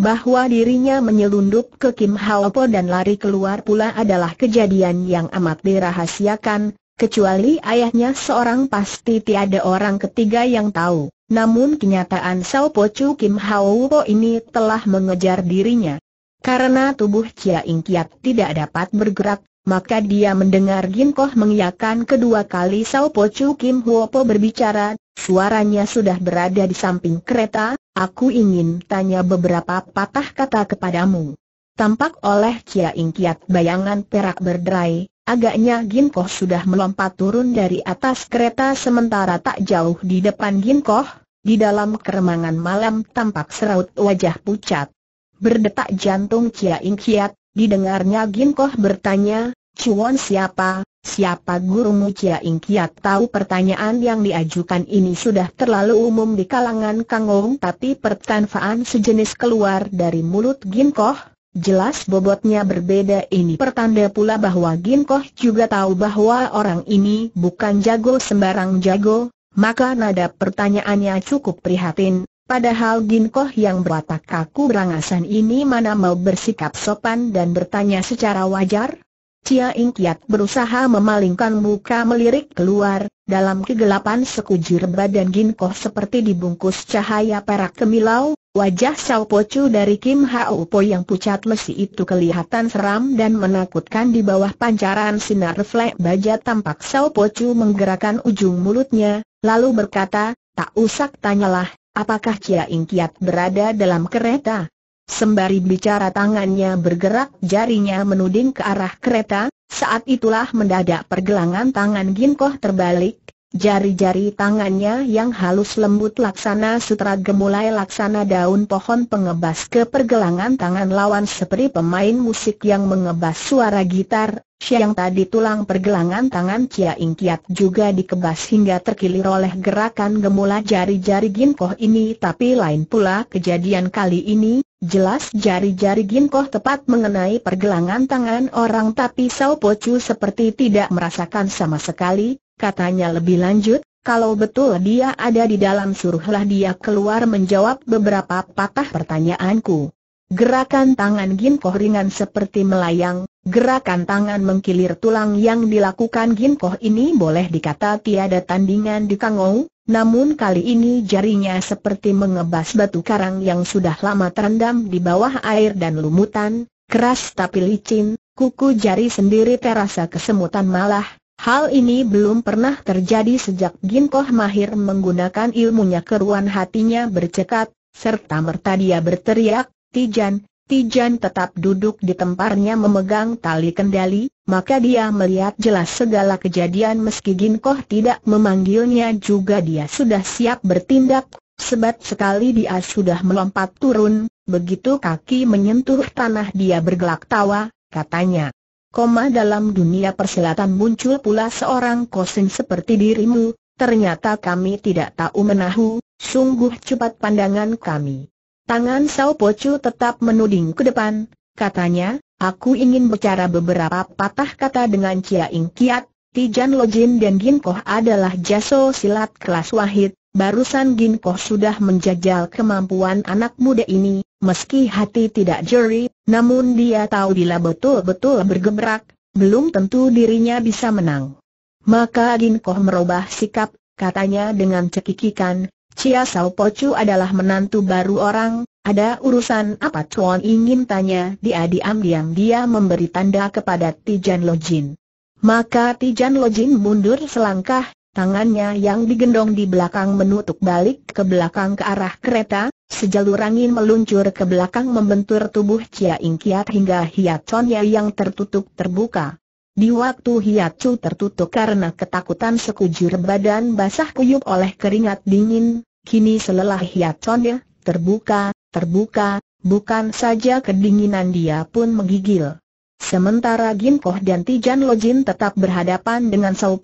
bahwa dirinya menyelundup ke Kim Haopo dan lari keluar pula adalah kejadian yang amat dirahasiakan, kecuali ayahnya seorang pasti tiada orang ketiga yang tahu. Namun kenyataan Sao Chu Kim Haopo ini telah mengejar dirinya. Karena tubuh Chia Ingkiat tidak dapat bergerak, maka dia mendengar Ginkoh mengiakan kedua kali Sao Chu Kim Huopo berbicara, suaranya sudah berada di samping kereta, Aku ingin tanya beberapa patah kata kepadamu. Tampak oleh Kia Ingkiat bayangan perak berderai, agaknya Ginkoh sudah melompat turun dari atas kereta sementara tak jauh di depan Ginkoh, di dalam keremangan malam tampak seraut wajah pucat. Berdetak jantung Kia Ingkiat, didengarnya Ginkoh bertanya, Cuan siapa, Siapa gurumu Cia Ing Kiat tahu pertanyaan yang diajukan ini sudah terlalu umum di kalangan Kangong tapi pertanfaan sejenis keluar dari mulut Ginkoh, jelas bobotnya berbeda ini pertanda pula bahwa Ginkoh juga tahu bahwa orang ini bukan jago sembarang jago, maka nada pertanyaannya cukup prihatin, Padahal Ginkoh yang berwatak kaku berangasan ini mana mau bersikap sopan dan bertanya secara wajar? Cia Ingkiat berusaha memalingkan muka melirik keluar, dalam kegelapan sekujur badan Koh seperti dibungkus cahaya perak kemilau, wajah Xiao Pochu dari Kim Hao Po yang pucat lesi itu kelihatan seram dan menakutkan di bawah pancaran sinar refleks baja tampak Xiao Pochu menggerakkan ujung mulutnya, lalu berkata, tak usah tanyalah, apakah Cia Ingkiat berada dalam kereta? Sembari bicara tangannya bergerak jarinya menuding ke arah kereta, saat itulah mendadak pergelangan tangan Ginkoh terbalik, jari-jari tangannya yang halus lembut laksana sutra gemulai laksana daun pohon pengebas ke pergelangan tangan lawan seperti pemain musik yang mengebas suara gitar, Siang tadi tulang pergelangan tangan Cia Ingkiat juga dikebas hingga terkilir oleh gerakan gemula jari-jari Ginkoh ini tapi lain pula kejadian kali ini, Jelas jari-jari Ginkoh tepat mengenai pergelangan tangan orang tapi Sao Pocu seperti tidak merasakan sama sekali, katanya lebih lanjut, kalau betul dia ada di dalam suruhlah dia keluar menjawab beberapa patah pertanyaanku. Gerakan tangan Ginkoh ringan seperti melayang, gerakan tangan mengkilir tulang yang dilakukan Ginkoh ini boleh dikata tiada tandingan di Kangou, namun kali ini jarinya seperti mengebas batu karang yang sudah lama terendam di bawah air dan lumutan, keras tapi licin, kuku jari sendiri terasa kesemutan malah, hal ini belum pernah terjadi sejak Ginkoh Mahir menggunakan ilmunya keruan hatinya bercekat, serta merta dia berteriak, Tijan, Tijan tetap duduk di tempatnya memegang tali kendali, maka dia melihat jelas segala kejadian meski Ginkoh tidak memanggilnya juga dia sudah siap bertindak, sebab sekali dia sudah melompat turun, begitu kaki menyentuh tanah dia bergelak tawa, katanya. Koma dalam dunia persilatan muncul pula seorang kosin seperti dirimu, ternyata kami tidak tahu menahu, sungguh cepat pandangan kami. Tangan Sao Pocu tetap menuding ke depan, katanya, Aku ingin bicara beberapa patah kata dengan Cia Ing Kiat, Tijan Lojin dan Gin Koh adalah jaso silat kelas wahid, barusan Gin Koh sudah menjajal kemampuan anak muda ini, meski hati tidak jeri, namun dia tahu bila betul-betul bergebrak, belum tentu dirinya bisa menang. Maka Gin Koh merubah sikap, katanya dengan cekikikan, Cia Sao Po Chu adalah menantu baru orang, ada urusan apa Chuan ingin tanya dia diam-diam dia memberi tanda kepada Tijan Lojin. Maka Tijan Lojin mundur selangkah, tangannya yang digendong di belakang menutup balik ke belakang ke arah kereta, sejalur angin meluncur ke belakang membentur tubuh Chia Ing Kiat hingga hiaconnya yang tertutup terbuka. Di waktu Chu tertutup karena ketakutan sekujur badan basah kuyup oleh keringat dingin, kini selelah hiaconnya terbuka, terbuka, bukan saja kedinginan dia pun menggigil. Sementara Ginkoh dan Tijan Lojin tetap berhadapan dengan Sao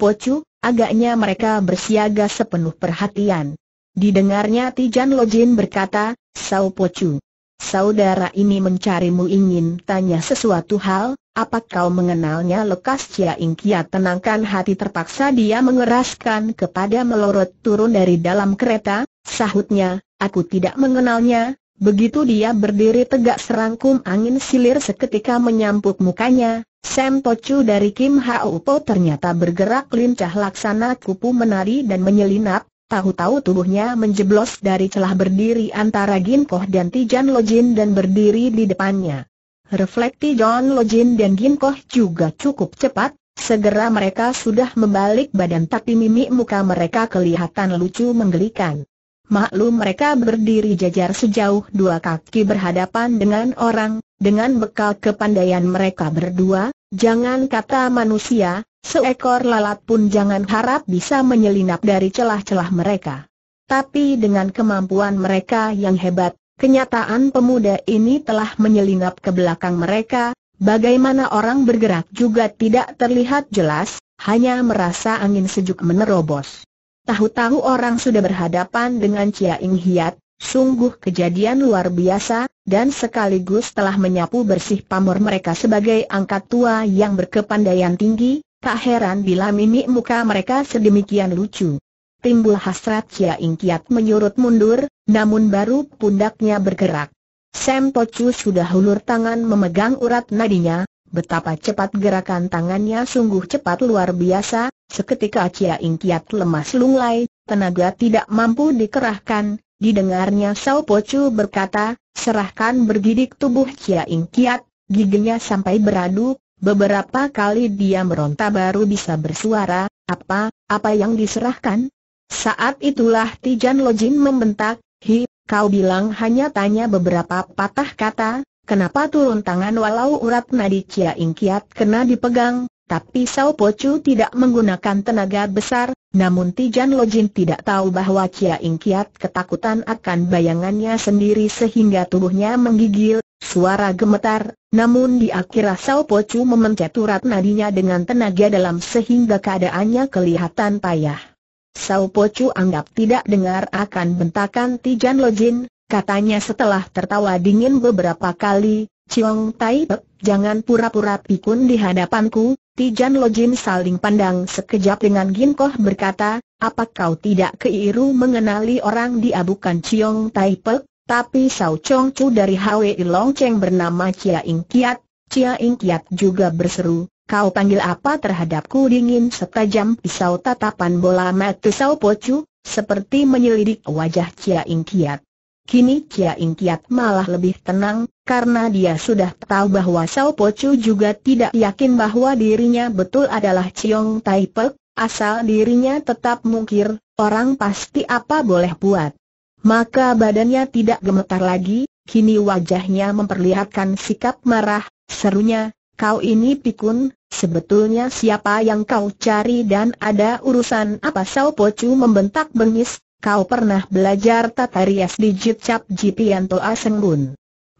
agaknya mereka bersiaga sepenuh perhatian. Didengarnya Tijan Lojin berkata, Sao saudara ini mencarimu ingin tanya sesuatu hal, apa kau mengenalnya lekas Cia Ingkia tenangkan hati terpaksa dia mengeraskan kepada melorot turun dari dalam kereta, sahutnya, aku tidak mengenalnya, Begitu dia berdiri tegak serangkum angin silir seketika menyampuk mukanya, Sam Tochu dari Kim Hao Po ternyata bergerak lincah laksana kupu menari dan menyelinap, tahu-tahu tubuhnya menjeblos dari celah berdiri antara Gin Koh dan Tijan Lojin dan berdiri di depannya. Reflekti John Lojin dan Gin Koh juga cukup cepat, segera mereka sudah membalik badan tapi mimik muka mereka kelihatan lucu menggelikan maklum mereka berdiri jajar sejauh dua kaki berhadapan dengan orang, dengan bekal kepandaian mereka berdua, jangan kata manusia, seekor lalat pun jangan harap bisa menyelinap dari celah-celah mereka. Tapi dengan kemampuan mereka yang hebat, kenyataan pemuda ini telah menyelinap ke belakang mereka, bagaimana orang bergerak juga tidak terlihat jelas, hanya merasa angin sejuk menerobos. Tahu-tahu orang sudah berhadapan dengan Chia Ing Hiat, sungguh kejadian luar biasa, dan sekaligus telah menyapu bersih pamor mereka sebagai angkat tua yang berkepandaian tinggi, tak heran bila mimik muka mereka sedemikian lucu. Timbul hasrat Chia Ing Kiat menyurut mundur, namun baru pundaknya bergerak. Sam Tocu sudah hulur tangan memegang urat nadinya, Betapa cepat gerakan tangannya sungguh cepat luar biasa, seketika Cia Ingkiat lemas lunglai, tenaga tidak mampu dikerahkan, didengarnya Sao Pocu berkata, serahkan bergidik tubuh Cia Ingkiat, giginya sampai beradu, beberapa kali dia meronta baru bisa bersuara, apa, apa yang diserahkan? Saat itulah Tijan Lojin membentak, hi, kau bilang hanya tanya beberapa patah kata, Kenapa turun tangan walau urat nadi Cia Ing Kiat kena dipegang, tapi Sao Po Chu tidak menggunakan tenaga besar, namun Tijan Lojin tidak tahu bahwa Cia Ing Kiat ketakutan akan bayangannya sendiri sehingga tubuhnya menggigil, suara gemetar, namun di akhir Sao Po Chu memencet urat nadinya dengan tenaga dalam sehingga keadaannya kelihatan payah. Sao Po Chu anggap tidak dengar akan bentakan Tijan Lojin, katanya setelah tertawa dingin beberapa kali, Ciong Tai Pek, jangan pura-pura pikun di hadapanku, Tijan Lojin saling pandang sekejap dengan Gin Koh berkata, apa kau tidak keiru mengenali orang dia bukan Chiong Tai Pek, tapi Sao Chong Chu dari Hwi Long Cheng bernama Chia Ing Kiat, Chia Ing Kiat juga berseru, kau panggil apa terhadapku dingin setajam pisau tatapan bola mata Sao Pocu, seperti menyelidik wajah Chia Ing Kiat. Kini Kia Ing Kiat malah lebih tenang, karena dia sudah tahu bahwa Sao Pocu juga tidak yakin bahwa dirinya betul adalah Chiong Tai Pek, asal dirinya tetap mungkir, orang pasti apa boleh buat. Maka badannya tidak gemetar lagi, kini wajahnya memperlihatkan sikap marah, serunya, kau ini pikun, sebetulnya siapa yang kau cari dan ada urusan apa Sao Pocu membentak bengis, Kau pernah belajar tata rias di Jit Cap Jipian Toa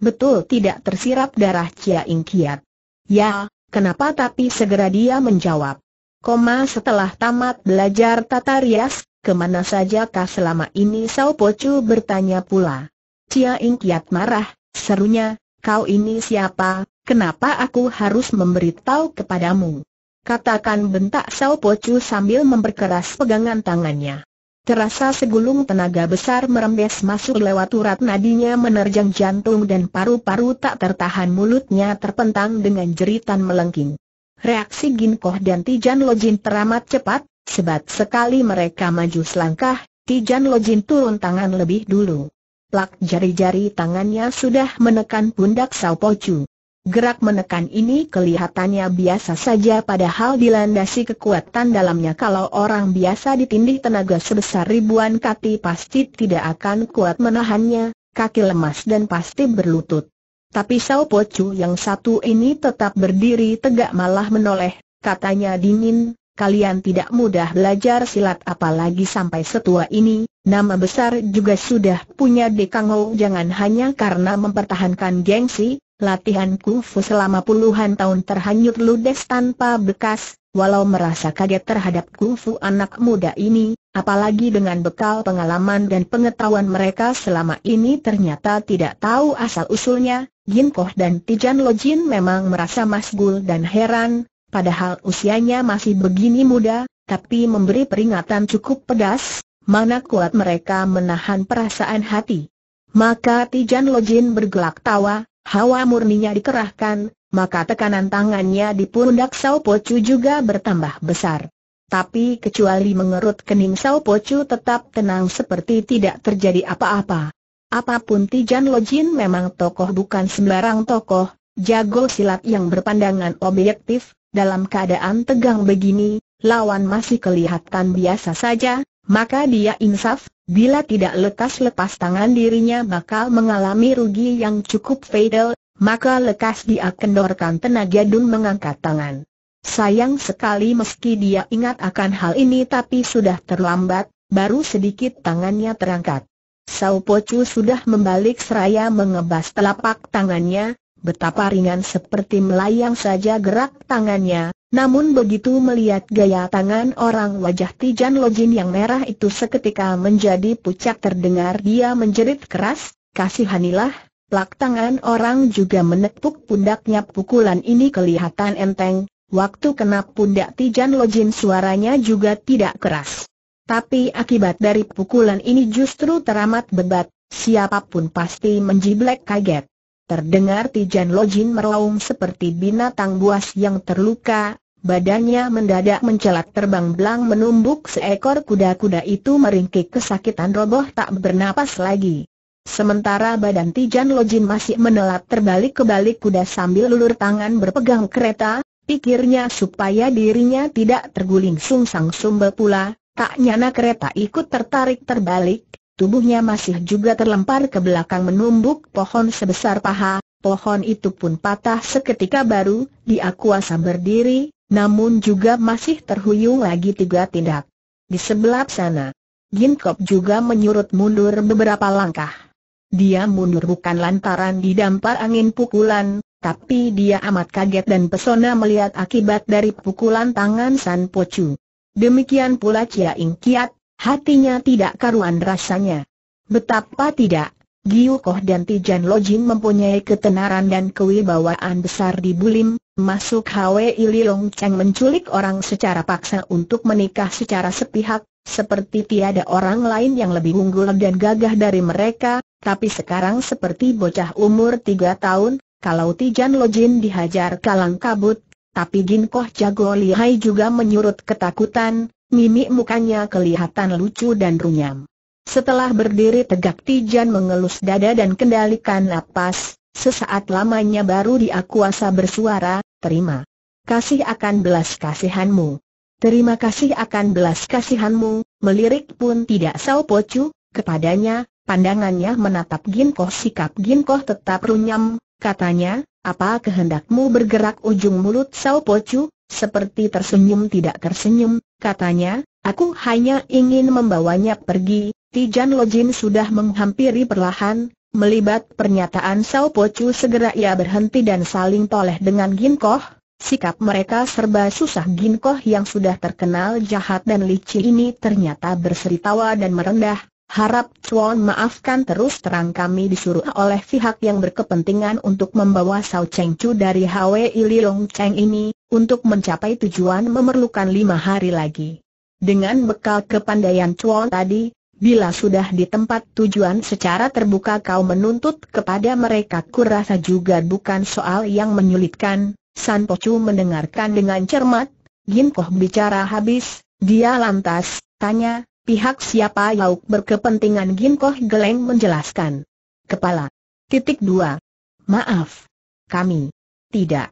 Betul tidak tersirap darah Cia Ing Kiat. Ya, kenapa tapi segera dia menjawab. Koma setelah tamat belajar tata rias, kemana saja kah selama ini Sao Pocu bertanya pula. Cia Ing Kiat marah, serunya, kau ini siapa, kenapa aku harus memberitahu kepadamu? Katakan bentak Sao Pocu sambil memperkeras pegangan tangannya. Terasa segulung tenaga besar merembes masuk lewat urat nadinya menerjang jantung dan paru-paru tak tertahan mulutnya terpentang dengan jeritan melengking. Reaksi Ginkoh dan Tijan Lojin teramat cepat, sebat sekali mereka maju selangkah, Tijan Lojin turun tangan lebih dulu. Plak jari-jari tangannya sudah menekan pundak Sao Pochu. Gerak menekan ini kelihatannya biasa saja padahal dilandasi kekuatan dalamnya kalau orang biasa ditindih tenaga sebesar ribuan kati pasti tidak akan kuat menahannya, kaki lemas dan pasti berlutut. Tapi Sao Po Pocu yang satu ini tetap berdiri tegak malah menoleh, katanya dingin, kalian tidak mudah belajar silat apalagi sampai setua ini, nama besar juga sudah punya dekangau, jangan hanya karena mempertahankan gengsi, latihan kufu selama puluhan tahun terhanyut ludes tanpa bekas, walau merasa kaget terhadap kufu anak muda ini, apalagi dengan bekal pengalaman dan pengetahuan mereka selama ini ternyata tidak tahu asal-usulnya, Jin Koh dan Tijan Lo memang merasa masgul dan heran, padahal usianya masih begini muda, tapi memberi peringatan cukup pedas, mana kuat mereka menahan perasaan hati. Maka Tijan Lojin bergelak tawa, hawa murninya dikerahkan, maka tekanan tangannya di pundak Sao Pocu juga bertambah besar. Tapi kecuali mengerut kening Sao Pocu tetap tenang seperti tidak terjadi apa-apa. Apapun Tijan Lojin memang tokoh bukan sembarang tokoh, jago silat yang berpandangan objektif, dalam keadaan tegang begini, lawan masih kelihatan biasa saja, maka dia insaf, bila tidak lekas-lepas tangan dirinya bakal mengalami rugi yang cukup fatal, maka lekas dia kendorkan tenaga Dun mengangkat tangan. Sayang sekali meski dia ingat akan hal ini tapi sudah terlambat, baru sedikit tangannya terangkat. Sao Pocu sudah membalik seraya mengebas telapak tangannya, Betapa ringan seperti melayang saja gerak tangannya, namun begitu melihat gaya tangan orang wajah Tijan Lojin yang merah itu seketika menjadi pucat terdengar dia menjerit keras, kasihanilah, plak tangan orang juga menepuk pundaknya pukulan ini kelihatan enteng, waktu kena pundak Tijan Lojin suaranya juga tidak keras. Tapi akibat dari pukulan ini justru teramat bebat, siapapun pasti menjiblek kaget. Terdengar Tijan Lojin meraung seperti binatang buas yang terluka, badannya mendadak mencelat terbang belang menumbuk seekor kuda-kuda itu meringkik kesakitan roboh tak bernapas lagi. Sementara badan Tijan Lojin masih menelat terbalik ke balik kuda sambil lulur tangan berpegang kereta, pikirnya supaya dirinya tidak terguling sungsang sumber pula, tak nyana kereta ikut tertarik terbalik, Tubuhnya masih juga terlempar ke belakang menumbuk pohon sebesar paha, pohon itu pun patah seketika baru, dia kuasa berdiri, namun juga masih terhuyung lagi tiga tindak. Di sebelah sana, Ginkop juga menyurut mundur beberapa langkah. Dia mundur bukan lantaran didampar angin pukulan, tapi dia amat kaget dan pesona melihat akibat dari pukulan tangan San Pocu. Demikian pula Chia Ing Kiat, Hatinya tidak karuan rasanya. Betapa tidak, Giu Koh dan Tijan Lojin mempunyai ketenaran dan kewibawaan besar di Bulim, masuk Hwe Long Cheng menculik orang secara paksa untuk menikah secara sepihak, seperti tiada orang lain yang lebih unggul dan gagah dari mereka, tapi sekarang seperti bocah umur tiga tahun, kalau Tijan Lojin dihajar kalang kabut, tapi Gin Koh Jago Lihai juga menyurut ketakutan, Mimik mukanya kelihatan lucu dan runyam. Setelah berdiri tegak Tijan mengelus dada dan kendalikan napas, sesaat lamanya baru dia kuasa bersuara, terima kasih akan belas kasihanmu. Terima kasih akan belas kasihanmu, melirik pun tidak Sao Pocu, kepadanya, pandangannya menatap Ginkoh sikap Ginkoh tetap runyam, katanya, apa kehendakmu bergerak ujung mulut Sao Pocu, seperti tersenyum tidak tersenyum, katanya, aku hanya ingin membawanya pergi, Tijan Lojin sudah menghampiri perlahan, melibat pernyataan Sao Pocu segera ia berhenti dan saling toleh dengan Ginkoh, sikap mereka serba susah Ginkoh yang sudah terkenal jahat dan licin ini ternyata berseri tawa dan merendah, Harap Chuan maafkan terus terang kami disuruh oleh pihak yang berkepentingan untuk membawa Sao Cheng Chu dari Hwi Long Cheng ini, untuk mencapai tujuan memerlukan lima hari lagi. Dengan bekal kepandaian Chuan tadi, bila sudah di tempat tujuan secara terbuka kau menuntut kepada mereka kurasa juga bukan soal yang menyulitkan, San Chu mendengarkan dengan cermat, Gin Koh bicara habis, dia lantas, tanya, Pihak siapa Yauk berkepentingan Ginkoh Geleng menjelaskan. Kepala. Titik dua Maaf. Kami. Tidak.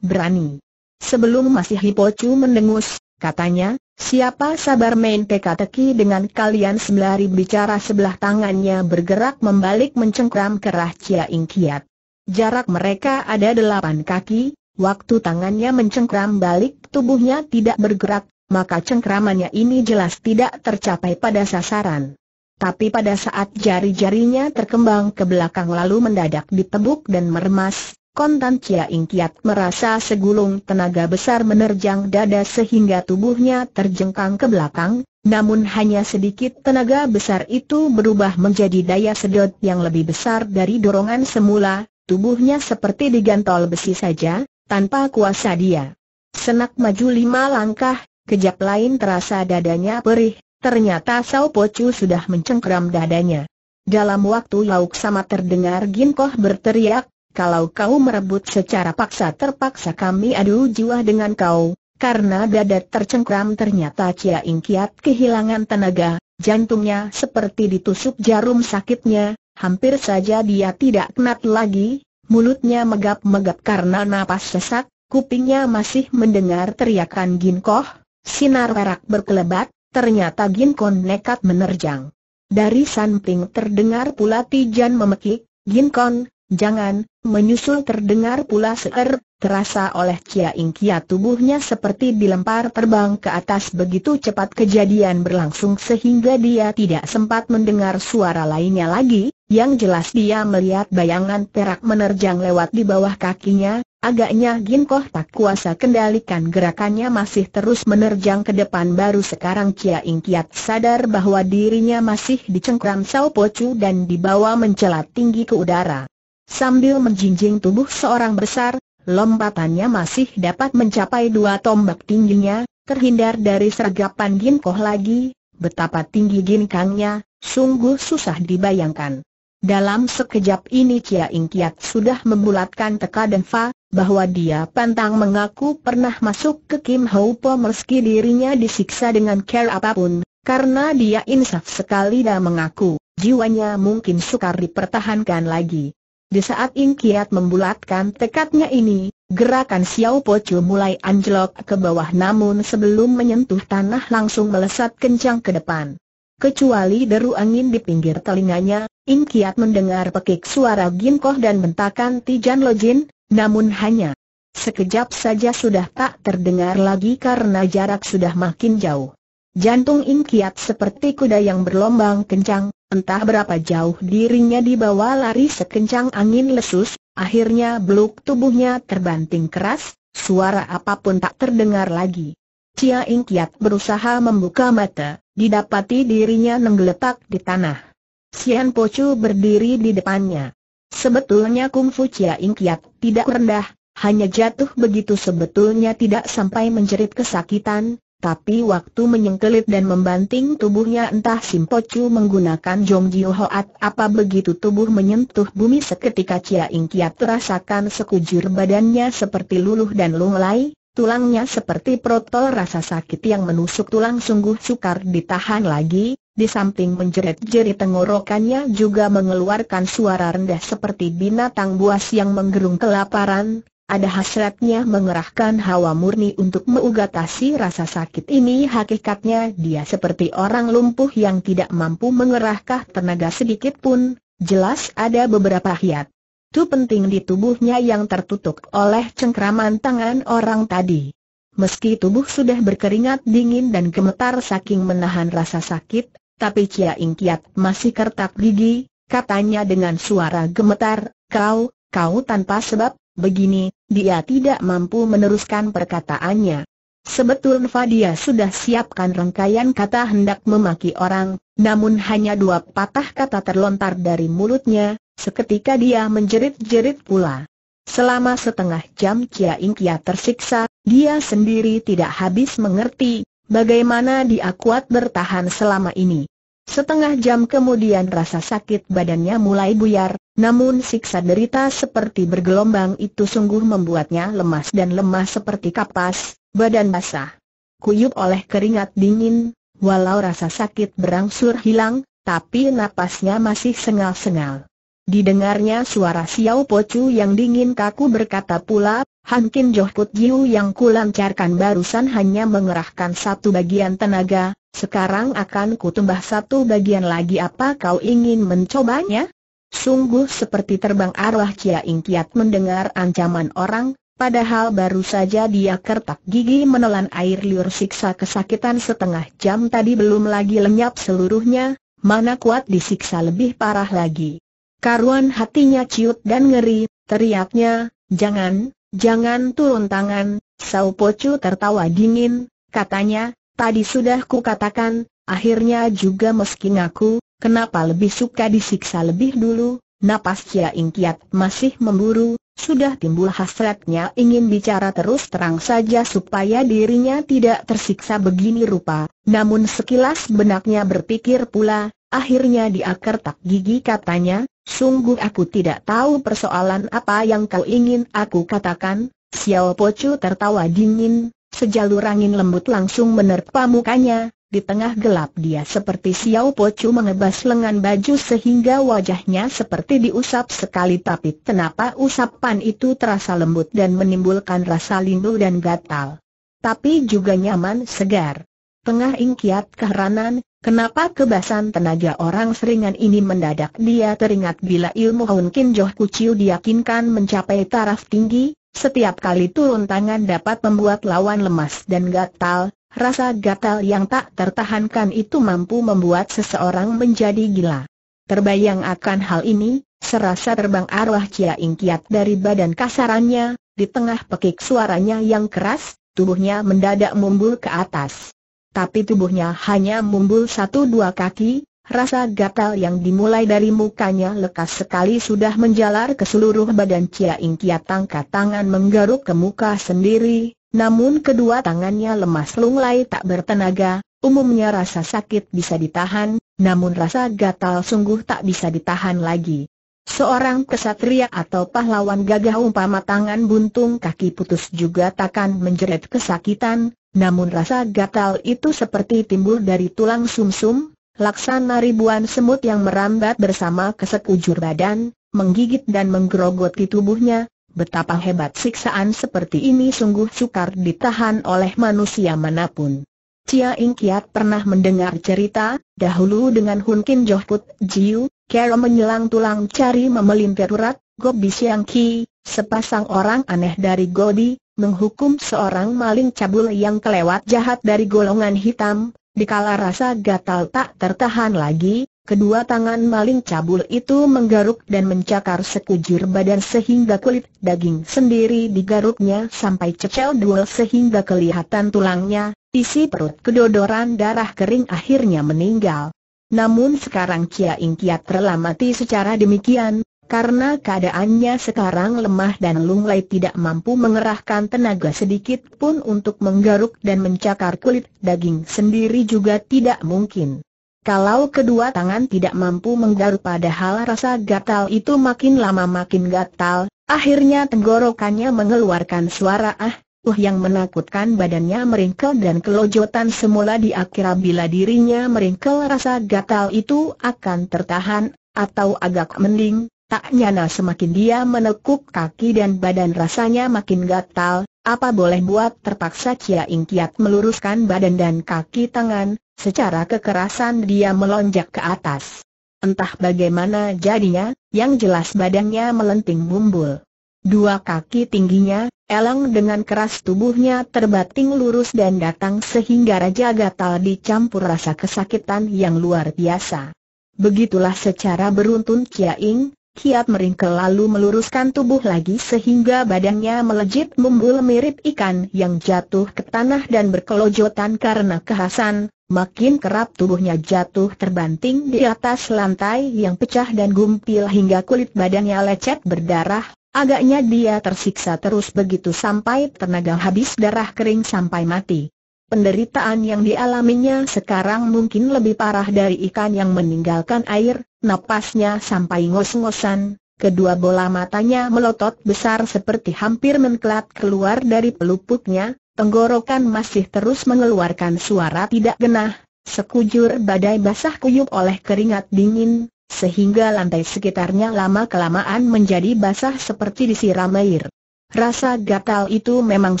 Berani. Sebelum masih Hipocu mendengus, katanya, siapa sabar main teka-teki dengan kalian sembari bicara sebelah tangannya bergerak membalik mencengkram kerah Cia Ingkiat. Jarak mereka ada delapan kaki, waktu tangannya mencengkram balik tubuhnya tidak bergerak, maka cengkramannya ini jelas tidak tercapai pada sasaran. Tapi pada saat jari-jarinya terkembang ke belakang lalu mendadak ditebuk dan meremas, kontan Cia Ingkiat merasa segulung tenaga besar menerjang dada sehingga tubuhnya terjengkang ke belakang, namun hanya sedikit tenaga besar itu berubah menjadi daya sedot yang lebih besar dari dorongan semula, tubuhnya seperti digantol besi saja, tanpa kuasa dia. Senak maju lima langkah, Kejap lain terasa dadanya perih, ternyata Sao po Pocu sudah mencengkram dadanya. Dalam waktu lauk sama terdengar Ginkoh berteriak, kalau kau merebut secara paksa terpaksa kami adu jiwa dengan kau, karena dada tercengkram ternyata Cia Ingkiat kehilangan tenaga, jantungnya seperti ditusuk jarum sakitnya, hampir saja dia tidak kenat lagi, mulutnya megap-megap karena napas sesak, kupingnya masih mendengar teriakan Ginkoh, Sinar perak berkelebat, ternyata Ginkon nekat menerjang. Dari samping terdengar pula Tijan memekik, Ginkon, jangan, menyusul terdengar pula seer, Terasa oleh Chia Ingkia tubuhnya seperti dilempar terbang ke atas begitu cepat kejadian berlangsung sehingga dia tidak sempat mendengar suara lainnya lagi, yang jelas dia melihat bayangan perak menerjang lewat di bawah kakinya, agaknya Ginkoh tak kuasa kendalikan gerakannya masih terus menerjang ke depan baru sekarang Chia Kia sadar bahwa dirinya masih dicengkram Sao Pocu dan dibawa mencelat tinggi ke udara. Sambil menjinjing tubuh seorang besar, lompatannya masih dapat mencapai dua tombak tingginya, terhindar dari sergapan Gin lagi, betapa tinggi Gin Kangnya, sungguh susah dibayangkan. Dalam sekejap ini Chia Ing sudah membulatkan teka dan fa, bahwa dia pantang mengaku pernah masuk ke Kim Ho Po meski dirinya disiksa dengan care apapun, karena dia insaf sekali dan mengaku, jiwanya mungkin sukar dipertahankan lagi. Di saat Ing Kiat membulatkan tekadnya ini, gerakan Xiao Po Chu mulai anjlok ke bawah namun sebelum menyentuh tanah langsung melesat kencang ke depan. Kecuali deru angin di pinggir telinganya, Ing Kiat mendengar pekik suara Ginkoh dan bentakan Tijan Jin, namun hanya sekejap saja sudah tak terdengar lagi karena jarak sudah makin jauh. Jantung Ing Kiat seperti kuda yang berlombang kencang, Entah berapa jauh dirinya dibawa lari sekencang angin lesus, akhirnya beluk tubuhnya terbanting keras, suara apapun tak terdengar lagi. Cia Ing Kiat berusaha membuka mata, didapati dirinya nenggeletak di tanah. Sian Pocu berdiri di depannya. Sebetulnya kungfu Cia Ing Kiat tidak rendah, hanya jatuh begitu sebetulnya tidak sampai menjerit kesakitan, tapi waktu menyengkelit dan membanting tubuhnya entah Simpocu menggunakan Jong Hoat apa begitu tubuh menyentuh bumi seketika Cia Ing Kiat terasakan sekujur badannya seperti luluh dan lunglai, tulangnya seperti protol rasa sakit yang menusuk tulang sungguh sukar ditahan lagi, di samping menjerit-jerit tenggorokannya juga mengeluarkan suara rendah seperti binatang buas yang menggerung kelaparan, ada hasratnya mengerahkan hawa murni untuk meugatasi rasa sakit ini hakikatnya dia seperti orang lumpuh yang tidak mampu mengerahkan tenaga sedikit pun, jelas ada beberapa hiat. Itu penting di tubuhnya yang tertutup oleh cengkraman tangan orang tadi. Meski tubuh sudah berkeringat dingin dan gemetar saking menahan rasa sakit, tapi Cia Ing masih kertak gigi, katanya dengan suara gemetar, kau, kau tanpa sebab, Begini, dia tidak mampu meneruskan perkataannya. Sebetulnya dia sudah siapkan rangkaian kata hendak memaki orang, namun hanya dua patah kata terlontar dari mulutnya, seketika dia menjerit-jerit pula. Selama setengah jam Kia Ingkia tersiksa, dia sendiri tidak habis mengerti, bagaimana dia kuat bertahan selama ini. Setengah jam kemudian rasa sakit badannya mulai buyar, namun siksa derita seperti bergelombang itu sungguh membuatnya lemas dan lemah seperti kapas, badan basah. Kuyup oleh keringat dingin, walau rasa sakit berangsur hilang, tapi napasnya masih sengal-sengal. Didengarnya suara Xiao Pocu yang dingin kaku berkata pula, Han Kin Joh Kut Jiu yang kulancarkan barusan hanya mengerahkan satu bagian tenaga, sekarang akan kutambah satu bagian lagi apa kau ingin mencobanya? Sungguh seperti terbang arwah Kia Ing Kiat mendengar ancaman orang, padahal baru saja dia kertak gigi menelan air liur siksa kesakitan setengah jam tadi belum lagi lenyap seluruhnya, mana kuat disiksa lebih parah lagi. Karuan hatinya ciut dan ngeri, teriaknya, jangan, jangan turun tangan, Sao Pocu tertawa dingin, katanya, Tadi sudah ku katakan, akhirnya juga meski ngaku, kenapa lebih suka disiksa lebih dulu, napas Cia Ingkiat masih memburu, sudah timbul hasratnya ingin bicara terus terang saja supaya dirinya tidak tersiksa begini rupa, namun sekilas benaknya berpikir pula, akhirnya dia kertak gigi katanya, sungguh aku tidak tahu persoalan apa yang kau ingin aku katakan, Xiao Pochu tertawa dingin, Sejalur angin lembut langsung menerpa mukanya, di tengah gelap dia seperti Xiao Pocu mengebas lengan baju sehingga wajahnya seperti diusap sekali tapi kenapa usapan itu terasa lembut dan menimbulkan rasa lindu dan gatal. Tapi juga nyaman segar. Tengah ingkiat keheranan, Kenapa kebasan tenaga orang seringan ini mendadak dia teringat bila ilmu Hun Kin Joh Kuciu diyakinkan mencapai taraf tinggi, setiap kali turun tangan dapat membuat lawan lemas dan gatal, rasa gatal yang tak tertahankan itu mampu membuat seseorang menjadi gila. Terbayang akan hal ini, serasa terbang arwah Cia Ingkiat dari badan kasarannya, di tengah pekik suaranya yang keras, tubuhnya mendadak mumbul ke atas. Tapi tubuhnya hanya mumbul satu dua kaki, Rasa gatal yang dimulai dari mukanya lekas sekali sudah menjalar ke seluruh badan Cia Ing Kiat angkat tangan menggaruk ke muka sendiri, namun kedua tangannya lemas lunglai tak bertenaga, umumnya rasa sakit bisa ditahan, namun rasa gatal sungguh tak bisa ditahan lagi. Seorang kesatria atau pahlawan gagah umpama tangan buntung kaki putus juga takkan menjerit kesakitan, namun rasa gatal itu seperti timbul dari tulang sumsum, Laksana ribuan semut yang merambat bersama kesekujur badan, menggigit dan menggerogoti tubuhnya, betapa hebat siksaan seperti ini sungguh sukar ditahan oleh manusia manapun. Cia Ing Kiat pernah mendengar cerita, dahulu dengan Hun Kin Joh Put Jiu, Kero menyelang tulang cari memelintir urat, Gobi Siang Ki, sepasang orang aneh dari Godi, menghukum seorang maling cabul yang kelewat jahat dari golongan hitam, Dikala rasa gatal tak tertahan lagi, kedua tangan maling cabul itu menggaruk dan mencakar sekujur badan sehingga kulit daging sendiri digaruknya sampai cecel duel sehingga kelihatan tulangnya, isi perut kedodoran darah kering akhirnya meninggal. Namun sekarang Kia Ing Kiat terlamati secara demikian, karena keadaannya sekarang lemah dan lunglai tidak mampu mengerahkan tenaga sedikit pun untuk menggaruk dan mencakar kulit daging sendiri juga tidak mungkin. Kalau kedua tangan tidak mampu menggaruk padahal rasa gatal itu makin lama makin gatal, akhirnya tenggorokannya mengeluarkan suara ah, uh yang menakutkan badannya meringkel dan kelojotan semula di akhir bila dirinya meringkel rasa gatal itu akan tertahan, atau agak mending, Tak nyana semakin dia menekuk kaki dan badan rasanya makin gatal, apa boleh buat terpaksa Cia Ing Kiat meluruskan badan dan kaki tangan, secara kekerasan dia melonjak ke atas. Entah bagaimana jadinya, yang jelas badannya melenting bumbul. Dua kaki tingginya, elang dengan keras tubuhnya terbating lurus dan datang sehingga Raja Gatal dicampur rasa kesakitan yang luar biasa. Begitulah secara beruntun Cia Ing, kiat meringkel lalu meluruskan tubuh lagi sehingga badannya melejit membul mirip ikan yang jatuh ke tanah dan berkelojotan karena kehasan, makin kerap tubuhnya jatuh terbanting di atas lantai yang pecah dan gumpil hingga kulit badannya lecet berdarah, agaknya dia tersiksa terus begitu sampai tenaga habis darah kering sampai mati. Penderitaan yang dialaminya sekarang mungkin lebih parah dari ikan yang meninggalkan air, napasnya sampai ngos-ngosan, kedua bola matanya melotot besar seperti hampir mengkelat keluar dari pelupuknya, tenggorokan masih terus mengeluarkan suara tidak genah, sekujur badai basah kuyup oleh keringat dingin, sehingga lantai sekitarnya lama-kelamaan menjadi basah seperti disiram air. Rasa gatal itu memang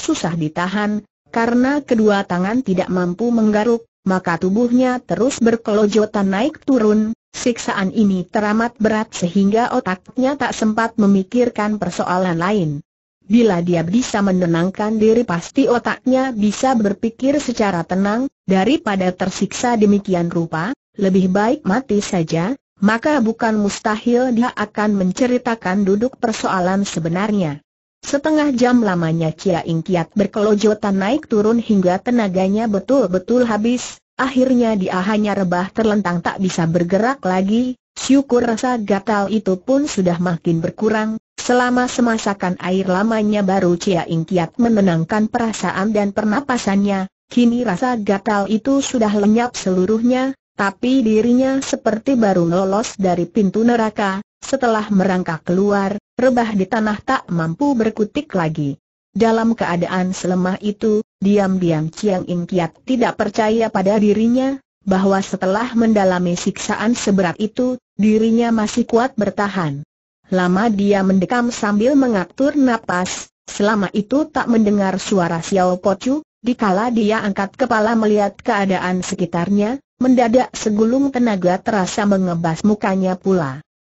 susah ditahan, karena kedua tangan tidak mampu menggaruk, maka tubuhnya terus berkelojotan naik turun, siksaan ini teramat berat sehingga otaknya tak sempat memikirkan persoalan lain. Bila dia bisa menenangkan diri pasti otaknya bisa berpikir secara tenang, daripada tersiksa demikian rupa, lebih baik mati saja, maka bukan mustahil dia akan menceritakan duduk persoalan sebenarnya. Setengah jam lamanya Cia Ing Kiat berkelojotan naik turun hingga tenaganya betul-betul habis, akhirnya dia hanya rebah terlentang tak bisa bergerak lagi, syukur rasa gatal itu pun sudah makin berkurang, selama semasakan air lamanya baru Cia Ing Kiat menenangkan perasaan dan pernapasannya, kini rasa gatal itu sudah lenyap seluruhnya, tapi dirinya seperti baru lolos dari pintu neraka, setelah merangkak keluar, rebah di tanah tak mampu berkutik lagi. Dalam keadaan selemah itu, diam-diam Chiang Ing Kiat tidak percaya pada dirinya, bahwa setelah mendalami siksaan seberat itu, dirinya masih kuat bertahan. Lama dia mendekam sambil mengatur napas, selama itu tak mendengar suara Xiao Po Chu, dikala dia angkat kepala melihat keadaan sekitarnya, mendadak segulung tenaga terasa mengebas mukanya pula.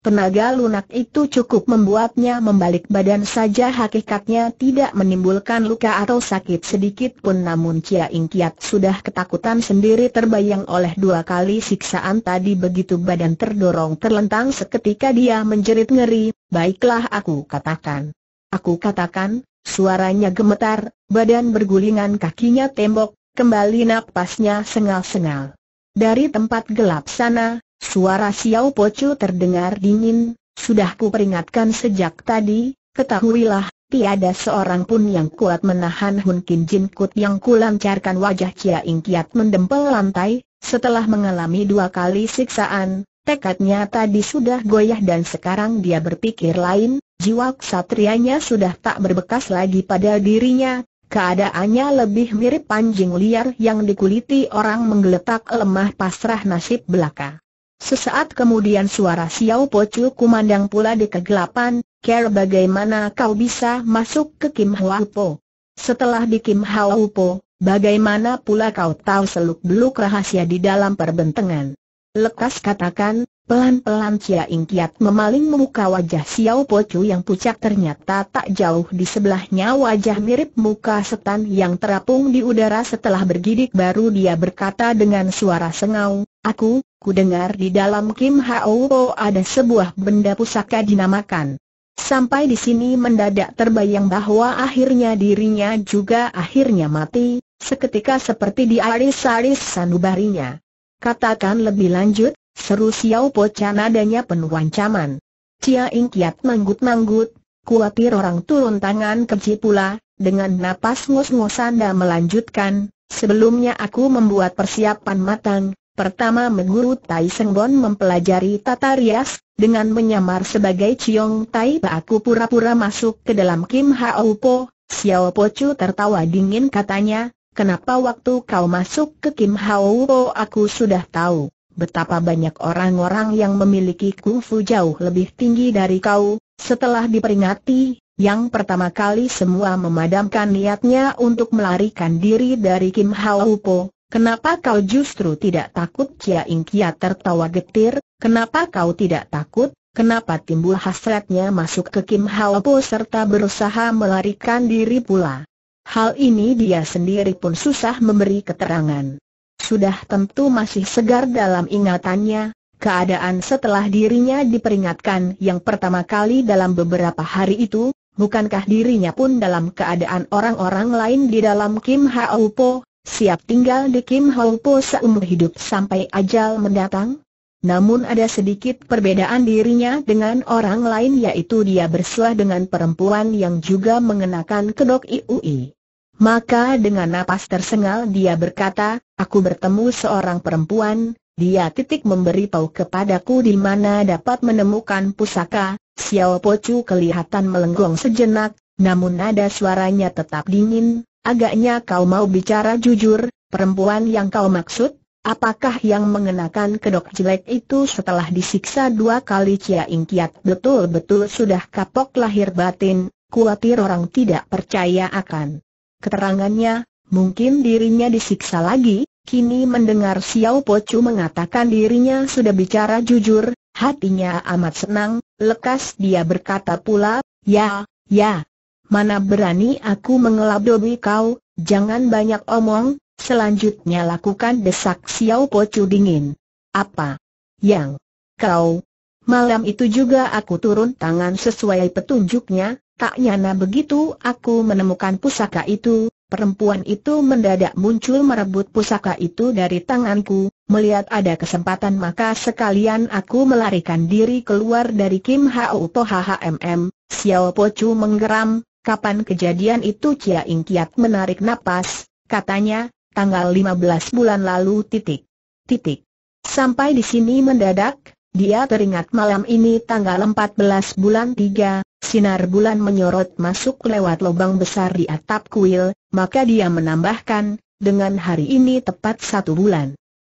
Tenaga lunak itu cukup membuatnya membalik badan saja hakikatnya tidak menimbulkan luka atau sakit sedikit pun namun Cia Ing Kiat sudah ketakutan sendiri terbayang oleh dua kali siksaan tadi begitu badan terdorong terlentang seketika dia menjerit ngeri, baiklah aku katakan. Aku katakan, suaranya gemetar, badan bergulingan kakinya tembok, kembali napasnya sengal-sengal. Dari tempat gelap sana, Suara Xiao Pocu terdengar dingin, sudah ku peringatkan sejak tadi, ketahuilah, tiada seorang pun yang kuat menahan Hun Kin Jin Kut yang kulancarkan wajah Chia Ing Kiat mendempel lantai, setelah mengalami dua kali siksaan, tekadnya tadi sudah goyah dan sekarang dia berpikir lain, jiwa ksatrianya sudah tak berbekas lagi pada dirinya, Keadaannya lebih mirip anjing liar yang dikuliti orang menggeletak lemah pasrah nasib belaka. Sesaat kemudian suara Xiao Po Chu kumandang pula di kegelapan, Ker bagaimana kau bisa masuk ke Kim Hwa Po? Setelah di Kim Hwa Po, bagaimana pula kau tahu seluk-beluk rahasia di dalam perbentengan? Lekas katakan, pelan-pelan Cia Ingkiat memaling muka wajah Xiao Po Chu yang pucat ternyata tak jauh di sebelahnya wajah mirip muka setan yang terapung di udara setelah bergidik baru dia berkata dengan suara sengau, Aku, ku dengar di dalam Kim Hao Po ada sebuah benda pusaka dinamakan. Sampai di sini mendadak terbayang bahwa akhirnya dirinya juga akhirnya mati, seketika seperti di aris-aris sanubarinya. Katakan lebih lanjut, seru Xiao Po Chan adanya penuh ancaman. Cia Ing Kiat manggut-manggut, kuatir orang turun tangan keji pula, dengan napas ngos-ngosan dan melanjutkan, sebelumnya aku membuat persiapan matang, Pertama mengguru Tai mempelajari tata rias, dengan menyamar sebagai Chiong Tai Aku pura-pura masuk ke dalam Kim Hao Po, Xiao Po tertawa dingin katanya, kenapa waktu kau masuk ke Kim Hao Po aku sudah tahu, betapa banyak orang-orang yang memiliki kungfu jauh lebih tinggi dari kau, setelah diperingati, yang pertama kali semua memadamkan niatnya untuk melarikan diri dari Kim Hao Po, Kenapa kau justru tidak takut ing Ingkia tertawa getir, kenapa kau tidak takut, kenapa timbul hasratnya masuk ke Kim Po serta berusaha melarikan diri pula. Hal ini dia sendiri pun susah memberi keterangan. Sudah tentu masih segar dalam ingatannya, keadaan setelah dirinya diperingatkan yang pertama kali dalam beberapa hari itu, Bukankah dirinya pun dalam keadaan orang-orang lain di dalam Kim Hao Po, siap tinggal di Kim Hong Po seumur hidup sampai ajal mendatang? Namun ada sedikit perbedaan dirinya dengan orang lain yaitu dia berselah dengan perempuan yang juga mengenakan kedok IUI. Maka dengan napas tersengal dia berkata, aku bertemu seorang perempuan, dia titik memberi tahu kepadaku di mana dapat menemukan pusaka, Xiao Pochu kelihatan melenggong sejenak, namun nada suaranya tetap dingin, Agaknya kau mau bicara jujur, perempuan yang kau maksud, apakah yang mengenakan kedok jelek itu setelah disiksa dua kali Cia Ingkiat betul-betul sudah kapok lahir batin, kuatir orang tidak percaya akan keterangannya, mungkin dirinya disiksa lagi, kini mendengar Xiao Pocu mengatakan dirinya sudah bicara jujur, hatinya amat senang, lekas dia berkata pula, ya, ya, mana berani aku mengelabui kau, jangan banyak omong, selanjutnya lakukan desak Xiao Po Chu dingin. Apa? Yang? Kau? Malam itu juga aku turun tangan sesuai petunjuknya, tak nyana begitu aku menemukan pusaka itu, Perempuan itu mendadak muncul merebut pusaka itu dari tanganku, melihat ada kesempatan maka sekalian aku melarikan diri keluar dari Kim Hau Po HMM, Xiao Po Chu menggeram, Kapan kejadian itu Cia Ing Kiat menarik napas, katanya, tanggal 15 bulan lalu titik. Titik. Sampai di sini mendadak, dia teringat malam ini tanggal 14 bulan 3, sinar bulan menyorot masuk lewat lubang besar di atap kuil, maka dia menambahkan, dengan hari ini tepat satu bulan.